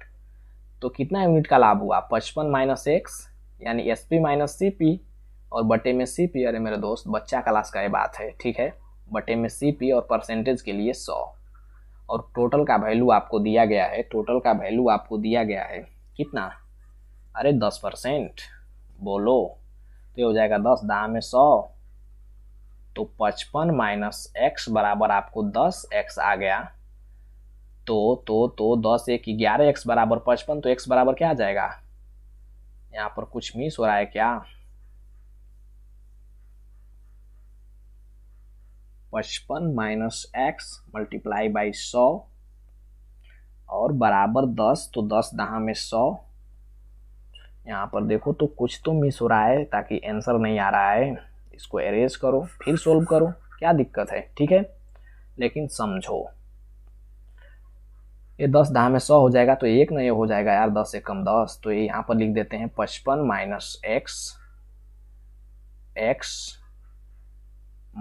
तो कितना यूनिट का लाभ हुआ पचपन माइनस एक्स यानी S P minus C P और बटे में सी पी अरे मेरे दोस्त बच्चा क्लास का ये बात है ठीक है बटे में सी पी और परसेंटेज के लिए सौ और टोटल का वैल्यू आपको दिया गया है टोटल का वैल्यू आपको दिया गया है कितना अरे दस परसेंट बोलो तो ये हो जाएगा दस दाम में सौ तो पचपन माइनस एक्स बराबर आपको दस एक्स आ गया तो तो तो दस एक ग्यारह एक्स बराबर पचपन तो एक्स बराबर क्या आ जाएगा यहाँ पर कुछ मिस हो रहा है क्या पचपन माइनस एक्स मल्टीप्लाई बाई सौ और बराबर दस तो दस दहा में सौ यहाँ पर देखो तो कुछ तो मिस हो रहा है ताकि आंसर नहीं आ रहा है इसको अरेज करो फिर सोल्व करो क्या दिक्कत है ठीक है लेकिन समझो ये दस दहा में सौ हो जाएगा तो एक नहीं हो जाएगा यार दस से कम दस तो ये यहाँ पर लिख देते हैं पचपन minus x x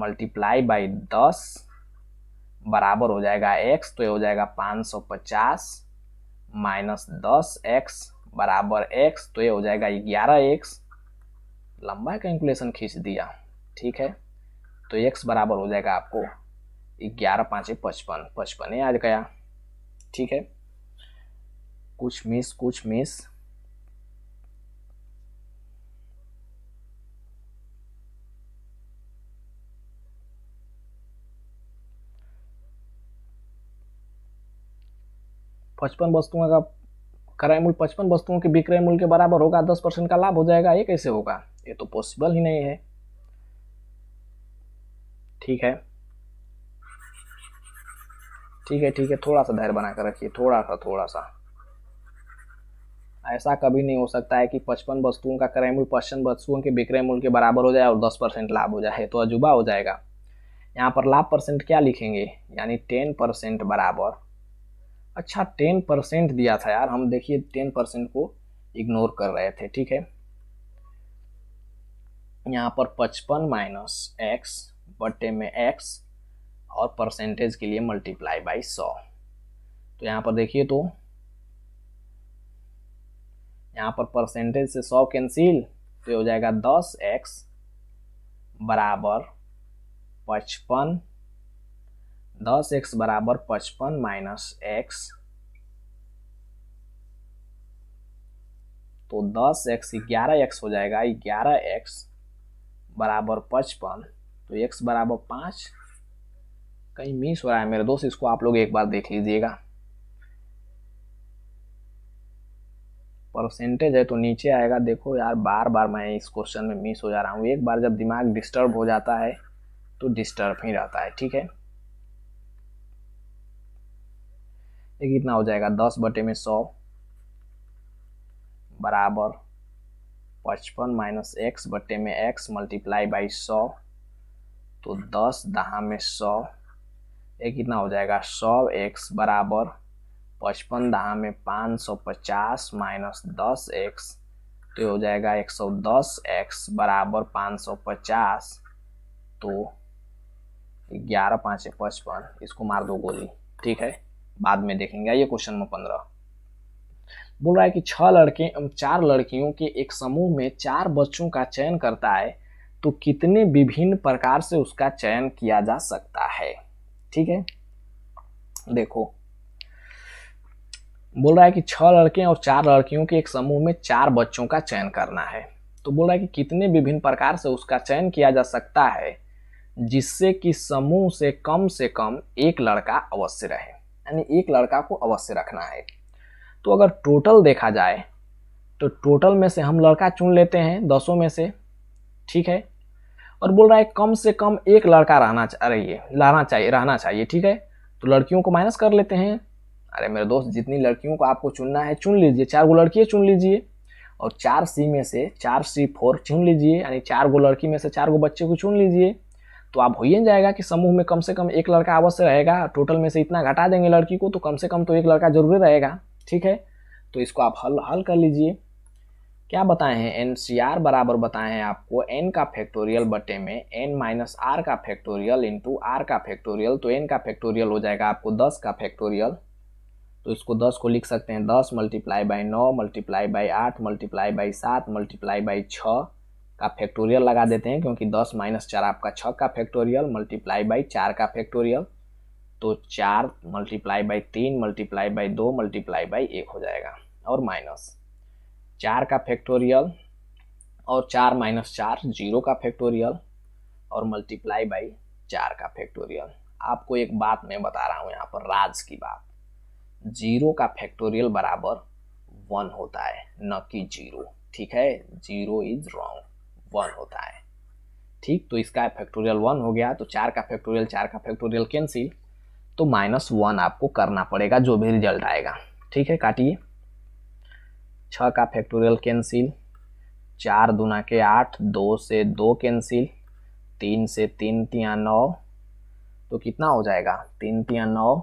multiply by दस बराबर हो जाएगा एक्स तो ये हो जाएगा पाँच सौ पचास माइनस दस एक्स बराबर एक्स तो ये हो जाएगा ग्यारह एक्स लंबा कैलकुलेशन खींच दिया ठीक है तो एक्स बराबर हो जाएगा आपको ग्यारह पाँच पचपन पचपन ही आज गया ठीक है कुछ मिस कुछ मिस पचपन वस्तुओं का क्रय मूल्य पचपन वस्तुओं के विक्रय मूल्य के बराबर होगा दस परसेंट का लाभ हो जाएगा ये कैसे होगा ये तो पॉसिबल ही नहीं है ठीक है ठीक है ठीक है थोड़ा सा धैर्य बनाकर रखिए थोड़ा सा थोड़ा सा ऐसा कभी नहीं हो सकता है कि पचपन वस्तुओं का क्रय मूल्य पचपन वस्तुओं के विक्रय मूल्य के बराबर हो जाए और दस परसेंट लाभ हो जाए तो अजूबा हो जाएगा यहाँ पर लाभ परसेंट क्या लिखेंगे यानी टेन परसेंट बराबर अच्छा टेन परसेंट दिया था यार हम देखिए टेन परसेंट को इग्नोर कर रहे थे ठीक है यहाँ पर पचपन माइनस एक्स बटे में एक्स और परसेंटेज के लिए मल्टीप्लाई बाई सौ तो यहाँ पर देखिए तो यहाँ पर परसेंटेज से सौ कैंसिल तो हो जाएगा दस एक्स बराबर पचपन दस एक्स बराबर पचपन माइनस एक्स तो दस एक्स ग्यारह एक्स हो जाएगा ग्यारह एक्स बराबर पचपन तो एक्स बराबर पाँच कहीं मिस हो रहा है मेरे दोस्त इसको आप लोग एक बार देख लीजिएगा परसेंटेज है तो नीचे आएगा देखो यार बार बार मैं इस क्वेश्चन में मिस हो जा रहा हूँ एक बार जब दिमाग डिस्टर्ब हो जाता है तो डिस्टर्ब ही रहता है ठीक है ये कितना हो जाएगा दस बटे में सौ बराबर पचपन माइनस एक्स बटे में एक्स मल्टीप्लाई बाई सौ तो दस दहा में सौ ये कितना हो जाएगा सौ एक्स बराबर पचपन दहा में पाँच सौ पचास माइनस दस एक्स तो ये हो जाएगा एक सौ दस एक्स बराबर पाँच सौ पचास तो ग्यारह पाँच पचपन इसको मार दो गोली ठीक है बाद में देखेंगे आइए क्वेश्चन नंबर पंद्रह बोल रहा है कि छह लड़के चार लड़कियों के एक समूह में चार बच्चों का चयन करता है तो कितने विभिन्न प्रकार से उसका चयन किया जा सकता है ठीक है देखो बोल रहा है कि छह लड़के और चार लड़कियों के एक समूह में चार बच्चों का चयन करना है तो बोल रहा है कि कितने विभिन्न प्रकार से उसका चयन किया जा सकता है जिससे कि समूह से कम से कम एक लड़का अवश्य रहे यानी एक लड़का को अवश्य रखना है तो अगर टोटल देखा जाए तो टोटल में से हम लड़का चुन लेते हैं दसों में से ठीक है और बोल रहा है कम से कम एक लड़का रहना चाहिए लाना चाहिए रहना चाहिए ठीक है तो लड़कियों को माइनस कर लेते हैं अरे मेरे दोस्त जितनी लड़कियों को आपको चुनना है चुन लीजिए चार गो लड़कियाँ चुन लीजिए और चार सी में से चार सी फोर चुन लीजिए यानी चार गो लड़की में से चार गो बच्चे को चुन लीजिए तो आप हो ही जाएगा कि समूह में कम से कम एक लड़का अवश्य रहेगा टोटल में से इतना घटा देंगे लड़की को तो कम से कम तो एक लड़का जरूर रहेगा ठीक है तो इसको आप हल हल कर लीजिए क्या बताए हैं एन सी आर बराबर बताए हैं आपको एन का फैक्टोरियल बटे में एन माइनस आर का फैक्टोरियल इंटू आर का फैक्टोरियल तो एन का फैक्टोरियल हो जाएगा आपको दस का फैक्टोरियल तो इसको दस को लिख सकते हैं दस मल्टीप्लाई बाई नौ मल्टीप्लाई बाई आठ मल्टीप्लाई बाई सात मल्टीप्लाई बाई छः का फैक्टोरियल लगा देते हैं क्योंकि दस माइनस चार आपका छः का फैक्टोरियल मल्टीप्लाई बाई चार का फैक्टोरियल तो चार मल्टीप्लाई बाई तीन मल्टीप्लाई बाई दो मल्टीप्लाई बाई एक हो जाएगा और माइनस चार का फैक्टोरियल और चार माइनस चार जीरो का फैक्टोरियल और मल्टीप्लाई बाई चार का फैक्टोरियल आपको एक बात मैं बता रहा हूँ यहाँ पर राज की बात जीरो का फैक्टोरियल बराबर वन होता है न कि जीरो ठीक है जीरो इज रॉन्ग वन होता है ठीक तो इसका फैक्टोरियल वन हो गया तो चार का फैक्टोरियल चार का फैक्टोरियल कैंसिल तो माइनस वन आपको करना पड़ेगा जो भी रिजल्ट आएगा ठीक है काटिए छः का फैक्टोरियल कैंसिल चार दुना के आठ दो से दो कैंसिल तीन से तीन तिया नौ तो कितना हो जाएगा तीन तिया नौ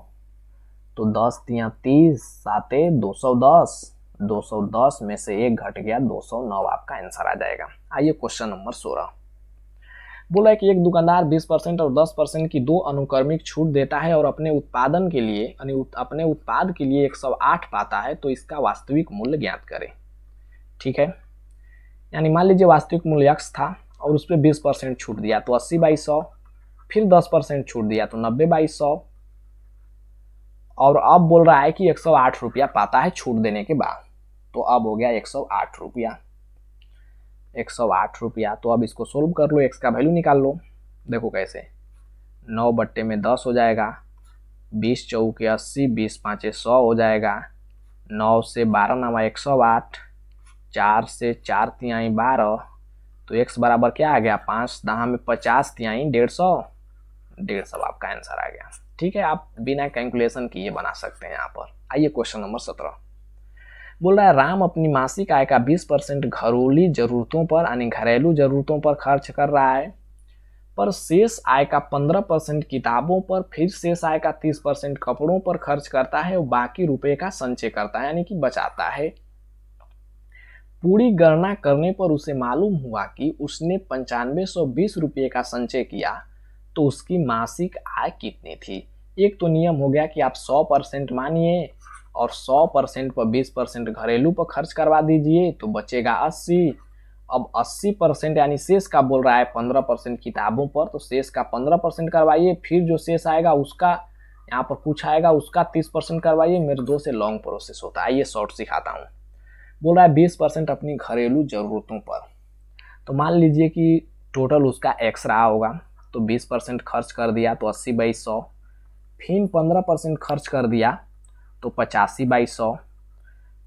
तो दस तिया तीस सातें दो सौ दस 210 में से एक घट गया 209 आपका आंसर आ जाएगा आइए क्वेश्चन नंबर 16 बोला है कि एक दुकानदार 20 परसेंट और 10 परसेंट की दो अनुक्रमिक छूट देता है और अपने उत्पादन के लिए यानी अपने उत्पाद के लिए 108 पाता है तो इसका वास्तविक मूल्य ज्ञात करें ठीक है यानी मान लीजिए वास्तविक मूल्य एक्स था और उस पर बीस परसेंट छूट दिया तो अस्सी बाई सौ फिर दस परसेंट छूट दिया तो नब्बे बाई सौ और अब बोल रहा है कि एक सौ आठ रुपया पाता है छूट देने के बाद तो अब हो गया एक सौ आठ रुपया एक सौ आठ रुपया तो अब इसको सोल्व कर लो एक्स का वैल्यू निकाल लो देखो कैसे नौ बट्टे में दस हो जाएगा बीस चौके अस्सी बीस पाँचे सौ हो जाएगा नौ से बारह नवा एक सौ आठ चार से चार तिहाई बारह तो एक्स बराबर क्या आ गया पाँच दहा में पचास तिहाई डेढ़ सौ डेढ़ सौ आपका आंसर आ गया ठीक है आप बिना कैलकुलेशन किए बना सकते हैं यहाँ पर आइए क्वेश्चन नंबर सत्रह बोल रहा है राम अपनी मासिक आय का 20 परसेंट घरेलू जरूरतों पर यानी घरेलू जरूरतों पर खर्च कर रहा है पर शेष आय का 15 परसेंट किताबों पर फिर शेष आय का 30 परसेंट कपड़ों पर खर्च करता है और बाकी रुपए का संचय करता है यानी कि बचाता है पूरी गणना करने पर उसे मालूम हुआ कि उसने पंचानवे सौ बीस रुपये का संचय किया तो उसकी मासिक आय कितनी थी एक तो नियम हो गया कि आप सौ परसेंट मानिए और 100 परसेंट पर 20 परसेंट घरेलू पर खर्च करवा दीजिए तो बचेगा 80 अब 80 परसेंट यानी शेष का बोल रहा है 15 परसेंट किताबों पर तो शेष का 15 परसेंट करवाइए फिर जो शेष आएगा उसका यहाँ पर कुछ आएगा उसका 30 परसेंट करवाइए मेरे दो से लॉन्ग प्रोसेस होता है ये शॉर्ट सिखाता हूँ बोल रहा है बीस परसेंट अपनी घरेलू ज़रूरतों पर तो मान लीजिए कि टोटल उसका एक्स रहा होगा तो बीस परसेंट खर्च कर दिया तो अस्सी बाई सौ फिर पंद्रह परसेंट खर्च कर दिया तो पचासी बाई सौ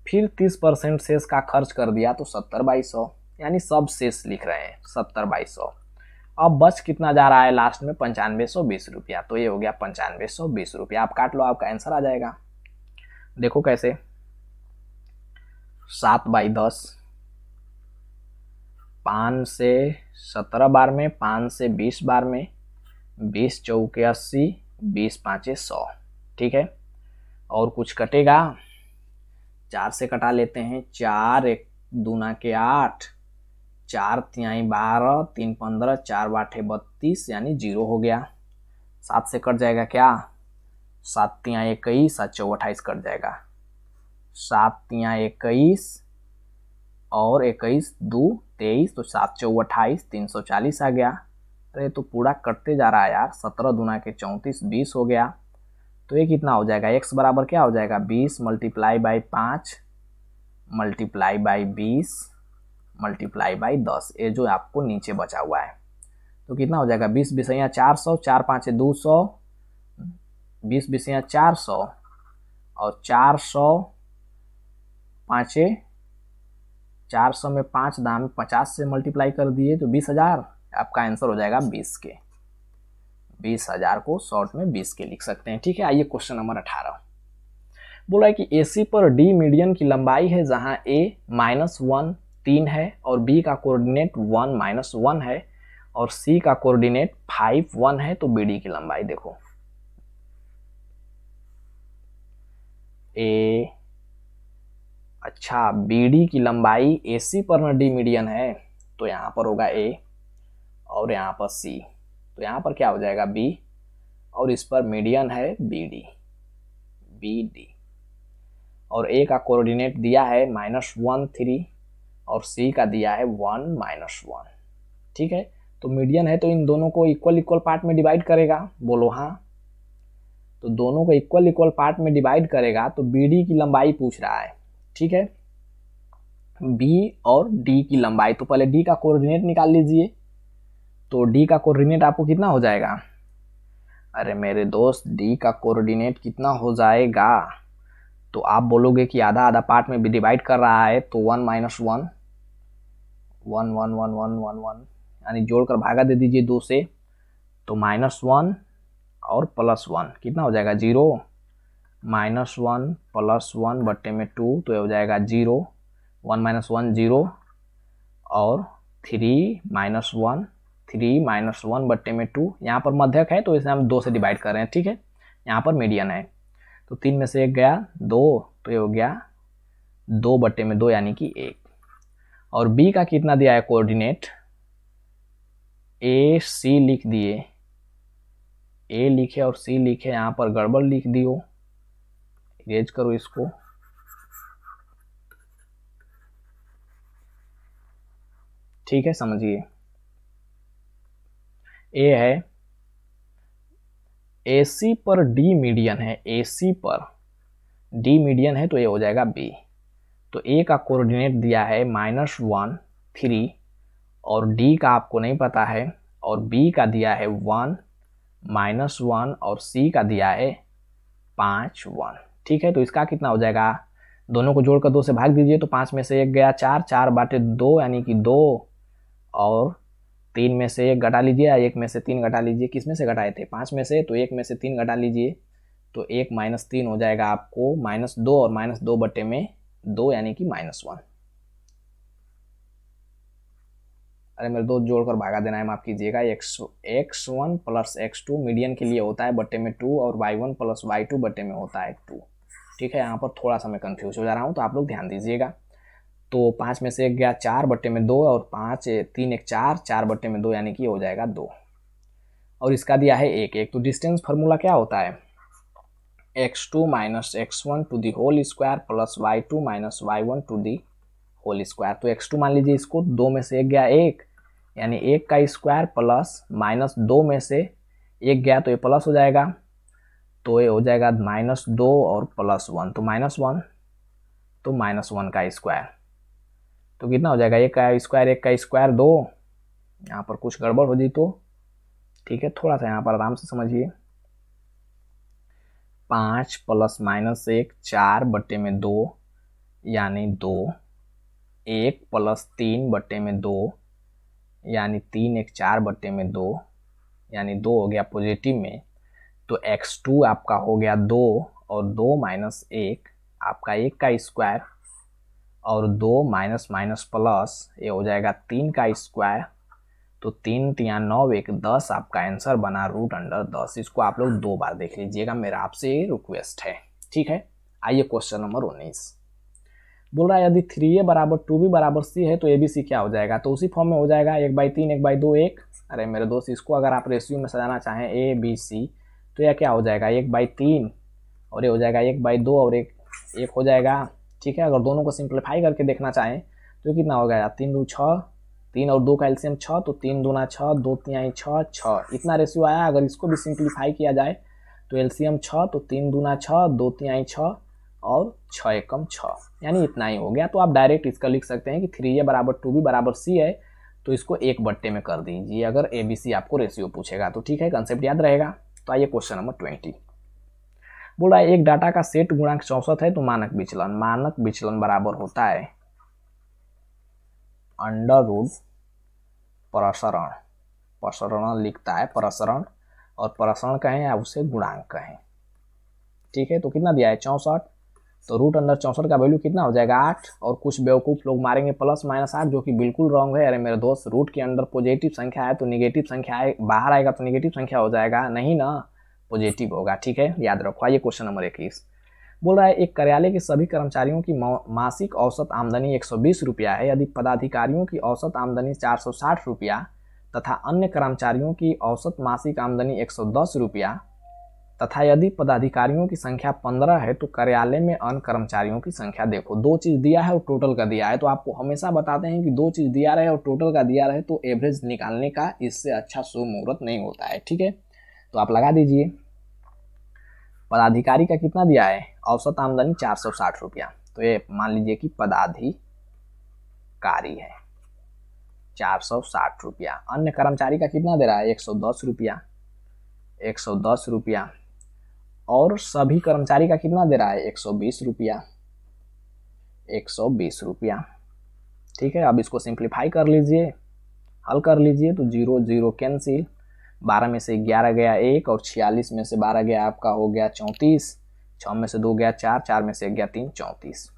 फिर तीस परसेंट सेस का खर्च कर दिया तो सत्तर बाई सौ यानी सब शेष लिख रहे हैं सत्तर बाई सौ अब बच कितना जा रहा है लास्ट में पंचानवे सौ बीस रुपया तो ये हो गया पंचानवे सौ बीस रुपया आप काट लो आपका आंसर आ जाएगा देखो कैसे सात बाई दस पाँच से सत्रह बार में पाँच से बीस बार में बीस चौके अस्सी बीस पाँचे सौ ठीक है और कुछ कटेगा चार से कटा लेते हैं चार एक दूना के आठ चार त्याई बारह तीन पंद्रह चार बाठे बत्तीस यानी जीरो हो गया सात से कट जाएगा क्या सात तिया इक्कीस सात चौ अट्ठाईस कट जाएगा सात तिया इक्कीस और इक्कीस दो तेईस तो सात चौ अट्ठाईस तीन सौ चालीस आ गया अरे तो पूरा कटते जा रहा है यार सत्रह दूना के चौंतीस बीस हो गया तो ये कितना हो जाएगा एक्स बराबर क्या हो जाएगा बीस मल्टीप्लाई बाई पाँच मल्टीप्लाई बाई बीस मल्टीप्लाई बाई दस ये जो आपको नीचे बचा हुआ है तो कितना हो जाएगा बीस बीस यहाँ चार सौ चार पाँच दो सौ बीस बीस यहाँ चार सौ और चार सौ पाँचे चार सौ में पाँच दाम पचास से मल्टीप्लाई कर दिए तो बीस हज़ार आपका आंसर हो जाएगा बीस के बीस हजार को शॉर्ट में बीस के लिख सकते हैं ठीक है आइए क्वेश्चन नंबर अठारह बोला है कि ए सी पर डी मीडियन की लंबाई है जहां ए माइनस वन तीन है और बी का कोऑर्डिनेट वन माइनस वन है और सी का कोऑर्डिनेट फाइव वन है तो बी डी की लंबाई देखो ए अच्छा बी डी की लंबाई ए सी पर ना डी मीडियन है तो यहां पर होगा ए और यहाँ पर सी तो यहाँ पर क्या हो जाएगा बी और इस पर मीडियन है बी डी बी डी और ए का कोऑर्डिनेट दिया है माइनस वन थ्री और सी का दिया है वन माइनस वन ठीक है तो मीडियन है तो इन दोनों को इक्वल इक्वल पार्ट में डिवाइड करेगा बोलो हाँ तो दोनों को इक्वल इक्वल पार्ट में डिवाइड करेगा तो बी डी की लंबाई पूछ रहा है ठीक है बी और डी की लंबाई तो पहले डी का कोऑर्डिनेट निकाल लीजिए तो डी का कोऑर्डिनेट आपको कितना हो जाएगा अरे मेरे दोस्त डी का कोऑर्डिनेट कितना हो जाएगा तो आप बोलोगे कि आधा आधा पार्ट में भी डिवाइड कर रहा है तो one minus one one one one one one one यानी जोड़कर भागा दे दीजिए दो से तो माइनस वन और प्लस वन कितना हो जाएगा zero minus one plus one बट्टे में टू तो ये हो जाएगा zero one minus one zero और three minus one three minus one बट्टे में टू यहाँ पर मध्यक है तो इसे हम दो से डिवाइड कर रहे हैं ठीक है यहाँ पर मीडियन है तो तीन में से एक गया दो तो ये हो गया दो बट्टे में दो यानी कि एक और बी का कितना दिया है कोऑर्डिनेट ए सी लिख दिए ए लिखे और सी लिखे यहाँ पर गड़बड़ लिख दियो रेज करो इसको ठीक है समझिए ए है ए सी पर डी मीडियन है ए सी पर डी मीडियन है तो ये हो जाएगा बी तो ए का कोऑर्डिनेट दिया है माइनस वन थ्री और डी का आपको नहीं पता है और बी का दिया है वन माइनस वन और सी का दिया है पाँच वन ठीक है तो इसका कितना हो जाएगा दोनों को जोड़कर दो से भाग दीजिए तो पाँच में से एक गया चार चार बाटे दो यानी कि दो और तीन में से एक घटा लीजिए या एक में से तीन घटा लीजिए किस में से घटाए थे पाँच में से तो एक में से तीन घटा लीजिए तो एक माइनस तीन हो जाएगा आपको माइनस दो और माइनस दो बटे में दो यानी कि माइनस वन अरे मेरे दो जोड़कर भागा देना है माफ कीजिएगा x x one plus x two median के लिए होता है बट्टे में टू और y one plus y two बट्टे में होता है टू ठीक है यहाँ पर थोड़ा सा मैं कन्फ्यूज हो जा रहा हूँ तो आप लोग ध्यान दीजिएगा तो पाँच में से एक गया चार बट्टे में दो और पाँच तीन एक चार चार बट्टे में दो यानी कि हो जाएगा दो और इसका दिया है एक एक तो डिस्टेंस फार्मूला क्या होता है x two minus x one two the whole square plus y two minus y one two the whole square तो एक्स टू मान लीजिए इसको दो में से एक गया एक यानी एक का स्क्वायर प्लस माइनस दो में से एक गया तो ये प्लस हो जाएगा तो ये हो जाएगा माइनस दो और प्लस वन तो माइनस वन तो माइनस वन का स्क्वायर तो कितना हो जाएगा एक का स्क्वायर एक का स्क्वायर दो यहाँ पर कुछ गड़बड़ हो जाए तो ठीक है थोड़ा सा यहाँ पर आराम से समझिए पाँच प्लस माइनस एक चार बट्टे में दो यानी दो एक प्लस तीन बट्टे में दो यानी तीन एक चार बट्टे में दो यानी दो हो गया पॉजिटिव में तो एक्स टू आपका हो गया दो और दो माइनस एक आपका एक का स्क्वायर और दो माइनस माइनस प्लस ये हो जाएगा तीन का स्क्वायर तो तीन तिया नौ एक दस आपका आंसर बना रूट अंडर दस इसको आप लोग दो बार देख लीजिएगा मेरा आपसे रिक्वेस्ट है ठीक है आइए क्वेश्चन नंबर उन्नीस बोल रहा है यदि थ्री ए बराबर टू बी बराबर सी है तो ए बी सी क्या हो जाएगा तो उसी फॉर्म में हो जाएगा एक बाई तीन एक बाई दो एक अरे मेरे दोस्त इसको अगर आप रेशियो में सजाना चाहें ए बी सी तो यह क्या हो जाएगा एक बाई तीन और ये हो जाएगा एक बाई दो और एक एक हो जाएगा ठीक है अगर दोनों को सिंप्लीफाई करके देखना चाहें तो कितना हो गया तीन दो छः तीन और दो का एल्सियम छः तो तीन दूना छः दो तिहाई छः छः इतना रेशियो आया अगर इसको भी सिंप्लीफाई किया जाए तो एल्सियम छः तो तीन दूना छः दो तिहाई छः और छः एकम छः यानी इतना ही हो गया तो आप डायरेक्ट इसका लिख सकते हैं कि थ्री ए बराबर टू बी बराबर सी है तो इसको एक बट्टे में कर दीजिए अगर ए बी सी आपको रेशियो पूछेगा तो ठीक है कंसेप्ट याद रहेगा तो आइए क्वेश्चन नंबर ट्वेंटी बोल रहा है एक डाटा का सेट गुणांक चौसठ है तो मानक विचलन मानक विचलन बराबर होता है अंडर रूड प्रसरण प्रसरण लिखता है प्रसरण और प्रसरण कहें या उसे गुणांक कहें ठीक है तो कितना दिया है चौंसठ तो रूट अंडर चौंसठ का वैल्यू कितना हो जाएगा आठ और कुछ बेवकूफ़ लोग मारेंगे प्लस माइनस आठ जो कि बिल्कुल रॉन्ग है अरे मेरे दोस्त रूट के अंदर पॉजिटिव संख्या है तो निगेटिव संख्या बाहर आएगा तो निगेटिव संख्या हो जाएगा नहीं ना पॉजिटिव होगा ठीक है याद रखो आइए क्वेश्चन नंबर इक्कीस बोल रहा है एक कार्यालय के सभी कर्मचारियों की मासिक औसत आमदनी एक रुपया है यदि पदाधिकारियों की औसत आमदनी चार सौ साठ रुपया तथा अन्य कर्मचारियों की औसत मासिक आमदनी एक सौ दस रुपया तथा यदि पदाधिकारियों की संख्या पंद्रह है तो कार्यालय में अन्य कर्मचारियों की संख्या देखो दो चीज़ दिया है और टोटल का दिया है तो आपको हमेशा बताते हैं कि दो चीज़ दिया रहे और टोटल का दिया रहे तो एवरेज निकालने का इससे अच्छा शुभ मुहूर्त नहीं होता है ठीक है तो आप लगा दीजिए पदाधिकारी का कितना दिया है औसत आमदनी चार सौ साठ रुपया तो ये मान लीजिए कि पदाधिकारी है चार सौ साठ रुपया अन्य कर्मचारी का कितना दे रहा है एक सौ दस रुपया एक सौ दस रुपया और सभी कर्मचारी का कितना दे रहा है एक सौ बीस रुपया एक सौ बीस रुपया ठीक है अब इसको सिंप्लीफाई कर लीजिए हल कर लीजिए तो जीरो जीरो कैंसिल बारह में से ग्यारह गया एक और छियालीस में से बारह गया आपका हो गया चौंतीस छः में से दो गया चार चार में से एक गया तीन चौंतीस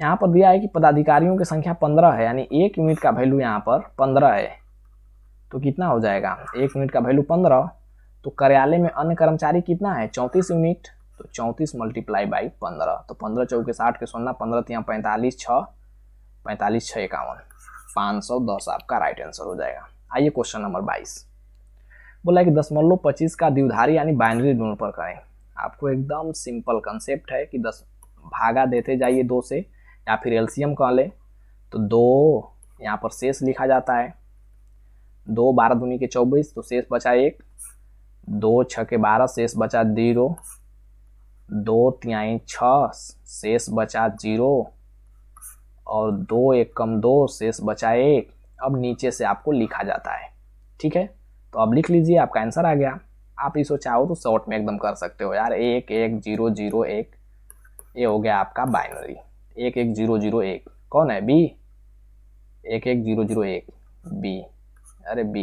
यहाँ पर दिया है कि पदाधिकारियों की संख्या पंद्रह है यानी एक यूनिट का वैल्यू यहाँ पर पंद्रह है तो कितना हो जाएगा एक यूनिट का वैल्यू पंद्रह तो कार्यालय में अन्य कर्मचारी कितना है चौंतीस यूनिट तो चौंतीस मल्टीप्लाई बाई पंद्रह तो पंद्रह चौके साठ के सोना पंद्रह तीन तो पैंतालीस छः पैंतालीस छः इक्यावन पाँच सौ दस आपका राइट आंसर हो जाएगा आइए क्वेश्चन नंबर बाईस बोला कि दशमलव पच्चीस का द्विधारी यानी बाइनरी दोनों पर करें आपको एकदम सिंपल कंसेप्ट है कि दस भागा देते जाइए दो से या फिर एलसीएम कह लें तो दो यहाँ पर शेष लिखा जाता है दो बारह दुनी के चौबीस तो शेष बचा एक दो छ के बारह शेष बचा जीरो दो तिहाई छः शेष बचा जीरो और दो एक कम दो शेष बचा एक अब नीचे से आपको लिखा जाता है ठीक है तो अब लिख लीजिए आपका आंसर आ गया आप इसको चाहो तो शॉर्ट में एकदम कर सकते हो यार एक एक जीरो जीरो एक ये हो गया आपका बाइनरी एक एक जीरो जीरो एक कौन है बी एक एक जीरो जीरो एक बी अरे बी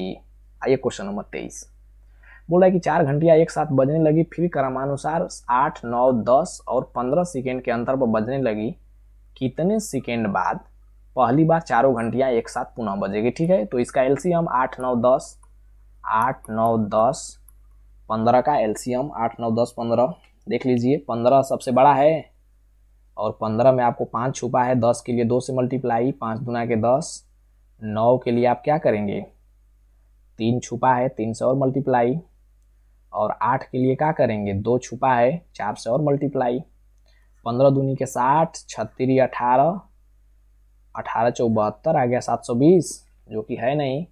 आइए क्वेश्चन नंबर तेईस बोला है कि चार घंटियाँ एक साथ बजने लगी फिर क्रमानुसार आठ नौ दस और पंद्रह सेकेंड के अंतर पर बजने लगी कितने सेकेंड बाद पहली बार चारों घंटियाँ एक साथ पुनः बजेगी ठीक है तो इसका एलसीएम आठ नौ दस आठ नौ दस पंद्रह का एलसीएम आठ नौ दस पंद्रह देख लीजिए पंद्रह सबसे बड़ा है और पंद्रह में आपको पाँच छुपा है दस के लिए दो से मल्टीप्लाई पाँच दुना के दस नौ के लिए आप क्या करेंगे तीन छुपा है तीन से और मल्टीप्लाई और आठ के लिए क्या करेंगे दो छुपा है चार से और मल्टीप्लाई पंद्रह दूनी के साठ छत्तीस अठारह अठारह चौबहत्तर आ गया सात सौ बीस जो कि है नहीं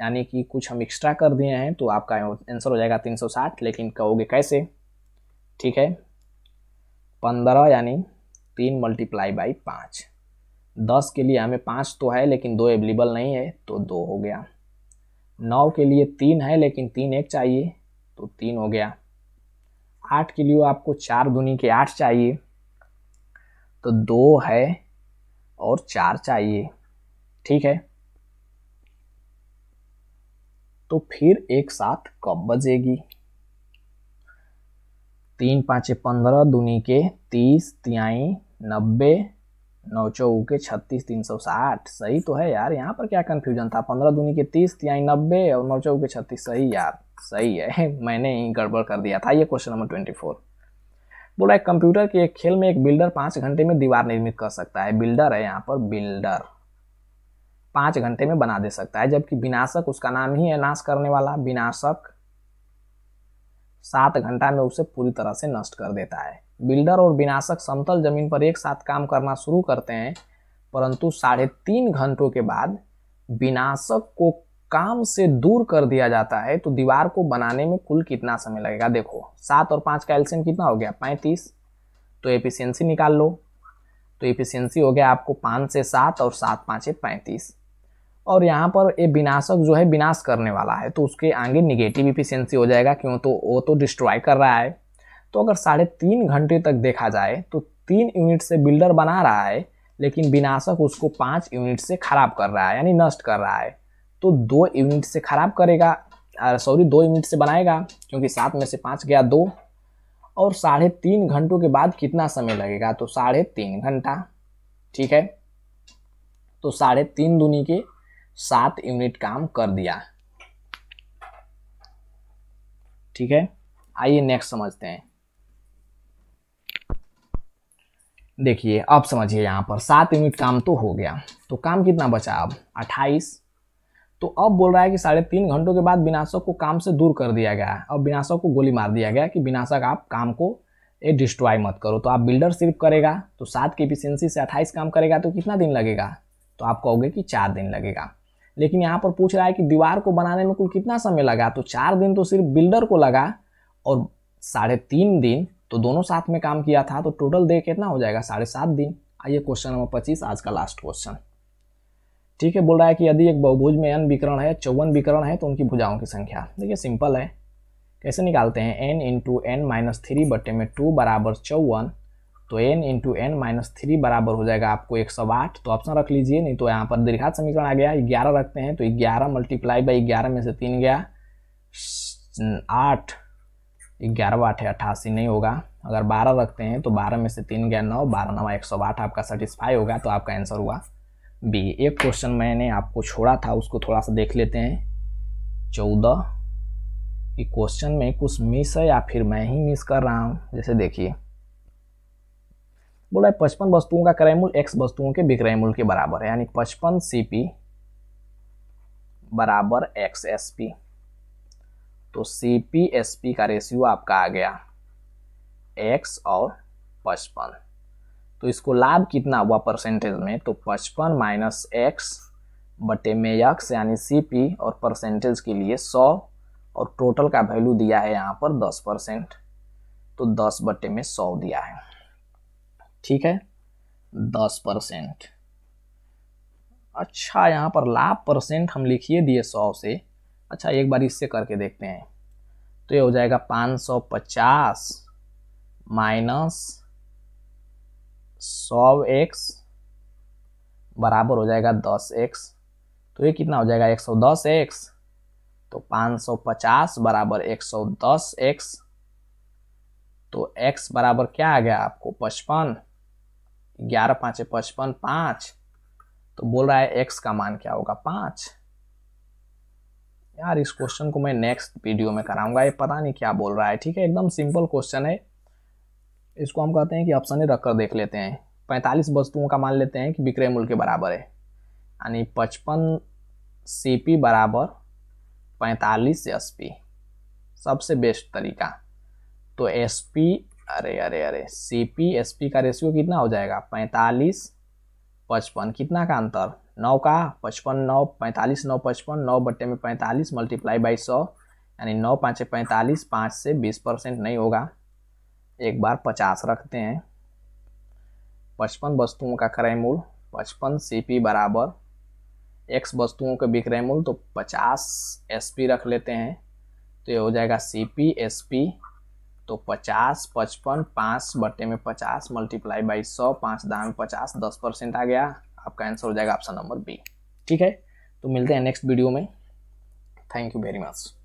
यानी कि कुछ हम एक्स्ट्रा कर दिए हैं तो आपका आंसर हो जाएगा 360 लेकिन कहोगे कैसे ठीक है 15 यानी तीन मल्टीप्लाई बाई पाँच दस के लिए हमें पाँच तो है लेकिन दो एवेलेबल नहीं है तो दो हो गया नौ के लिए तीन है लेकिन तीन एक चाहिए तो तीन हो गया आठ के लिए आपको चार दुनी के आठ चाहिए तो दो है और चार चाहिए ठीक है तो फिर एक साथ कब बजेगी तीन पाँचे पंद्रह दूनी के तीस तियाई नब्बे नौ के छत्तीस तीन सौ साठ सही तो है यार यहाँ पर क्या कंफ्यूजन था पंद्रह दूनी के तीस तियाई नब्बे और नौ चौके छत्तीस सही यार सही है मैंने ही गड़बड़ कर दिया था ये क्वेश्चन नंबर ट्वेंटी फोर बोला एक कंप्यूटर के एक खेल में एक बिल्डर पाँच घंटे में दीवार निर्मित कर सकता है बिल्डर है यहाँ पर बिल्डर पाँच घंटे में बना दे सकता है जबकि विनाशक उसका नाम ही है नाश करने वाला विनाशक सात घंटा में उसे पूरी तरह से नष्ट कर देता है बिल्डर और विनाशक समतल जमीन पर एक साथ काम करना शुरू करते हैं परंतु साढ़े तीन घंटों के बाद विनाशक को काम से दूर कर दिया जाता है तो दीवार को बनाने में कुल कितना समय लगेगा देखो सात और पाँच का एल्सियम कितना हो गया पैंतीस तो एफिशियंसी निकाल लो तो एफिशियंसी हो गया आपको पाँच से सात और सात पाँच पैंतीस और यहाँ पर ये विनाशक जो है विनाश करने वाला है तो उसके आगे निगेटिव इफिशियंसी हो जाएगा क्यों तो वो तो डिस्ट्रॉय कर रहा है तो अगर साढ़े तीन घंटे तक देखा जाए तो तीन यूनिट से बिल्डर बना रहा है लेकिन विनाशक उसको पाँच यूनिट से खराब कर रहा है यानी नष्ट कर रहा है तो दो यूनिट से खराब करेगा सॉरी दो यूनिट से बनाएगा क्योंकि सात में से पाँच गया दो और साढ़े तीन घंटों के बाद कितना समय लगेगा तो साढ़े तीन घंटा ठीक है तो साढ़े तीन दुनी के सात यूनिट काम कर दिया ठीक है आइए नेक्स्ट समझते हैं देखिए अब समझिए यहाँ पर सात यूनिट काम तो हो गया तो काम कितना बचा अब अट्ठाईस तो अब बोल रहा है कि साढ़े तीन घंटों के बाद विनाशक को काम से दूर कर दिया गया है अब विनाशक को गोली मार दिया गया कि विनाशक आप काम को ये डिस्ट्रॉय मत करो तो आप बिल्डर सिर्फ करेगा तो सात की एफिशिएंसी से अट्ठाईस काम करेगा तो कितना दिन लगेगा तो आप कहोगे कि चार दिन लगेगा लेकिन यहाँ पर पूछ रहा है कि दीवार को बनाने में कुल कितना समय लगा तो चार दिन तो सिर्फ बिल्डर को लगा और साढ़े तीन दिन तो दोनों साथ में काम किया था तो टोटल दे कितना हो जाएगा साढ़े सात दिन आइए क्वेश्चन नंबर पच्चीस आज का लास्ट क्वेश्चन ठीक है बोल रहा है कि यदि एक बहुभुज में एन विकरण है चौवन विकरण है तो उनकी भुजाओं की संख्या देखिए सिंपल है कैसे निकालते हैं N into N minus three बटे में टू बराबर चौवन तो N into N minus three बराबर हो जाएगा आपको एक सौ आठ तो ऑप्शन रख लीजिए नहीं तो यहाँ पर दीर्घात समीकरण आ गया ग्यारह रखते हैं तो ग्यारह मल्टीप्लाई बाई ग्यारह में से तीन गया आठ ग्यारह आठ है अट्ठासी नहीं होगा अगर बारह रखते हैं तो बारह में से तीन गया नौ बारह नवा एक सौ आठ आपका सेटिस्फाई होगा तो आपका आंसर हुआ बी एक क्वेश्चन मैंने आपको छोड़ा था उसको थोड़ा सा देख लेते हैं चौदह कि क्वेश्चन में कुछ मिस है या फिर मैं ही मिस कर रहा हूँ जैसे देखिए बोला है पचपन वस्तुओं का क्रय मूल्य एक्स वस्तुओं के विक्रय मूल्य के बराबर है यानी पचपन सी पी बराबर एक्स एस पी तो सी पी एस पी का रेशियो आपका आ गया एक्स और पचपन तो इसको लाभ कितना हुआ परसेंटेज में तो पचपन माइनस एक्स बटे में यक्स यानी सी पी और परसेंटेज के लिए सौ और टोटल का वैल्यू दिया है यहाँ पर दस परसेंट तो दस बटे में सौ दिया है ठीक है दस परसेंट अच्छा यहाँ पर लाभ परसेंट हम लिखिए दिए सौ से अच्छा एक बार इससे करके देखते हैं तो ये हो जाएगा पाँच सौ पचास माइनस सौ एक्स बराबर हो जाएगा दस एक्स तो ये कितना हो जाएगा एक सौ दस एक्स तो पाँच सौ पचास बराबर एक सौ दस एक्स तो एक्स बराबर क्या आ गया आपको पचपन ग्यारह पाँच पचपन पाँच तो बोल रहा है एक्स का मान क्या होगा पाँच यार इस क्वेश्चन को मैं नेक्स्ट वीडियो में कराऊंगा ये पता नहीं क्या बोल रहा है ठीक है एकदम सिंपल क्वेश्चन है इसको हम कहते हैं कि ऑप्शन ही रखकर देख लेते हैं पैंतालीस वस्तुओं का मान लेते हैं कि विक्रय मूल्य के बराबर है यानी पचपन सी पी बराबर पैंतालीस एस पी सबसे बेस्ट तरीका तो एस पी अरे अरे अरे सी पी एस पी का रेशियो कितना हो जाएगा पैंतालीस पचपन कितना का अंतर नौ का पचपन नौ पैंतालीस नौ पचपन नौ बट्टे में पैंतालीस मल्टीप्लाई बाई सौ यानी नौ पाँच पैंतालीस पाँच से बीस परसेंट नहीं होगा एक बार पचास रखते हैं पचपन वस्तुओं का क्रय मूल पचपन सी पी बराबर एक्स वस्तुओं का विक्रय मूल तो पचास एस पी रख लेते हैं तो ये हो जाएगा सी पी एस पी तो पचास पचपन पाँच बटे में पचास मल्टीप्लाई बाई सौ पाँच दाम पचास दस परसेंट आ गया आपका आंसर हो जाएगा ऑप्शन नंबर बी ठीक है तो मिलते हैं नेक्स्ट वीडियो में थैंक यू वेरी मच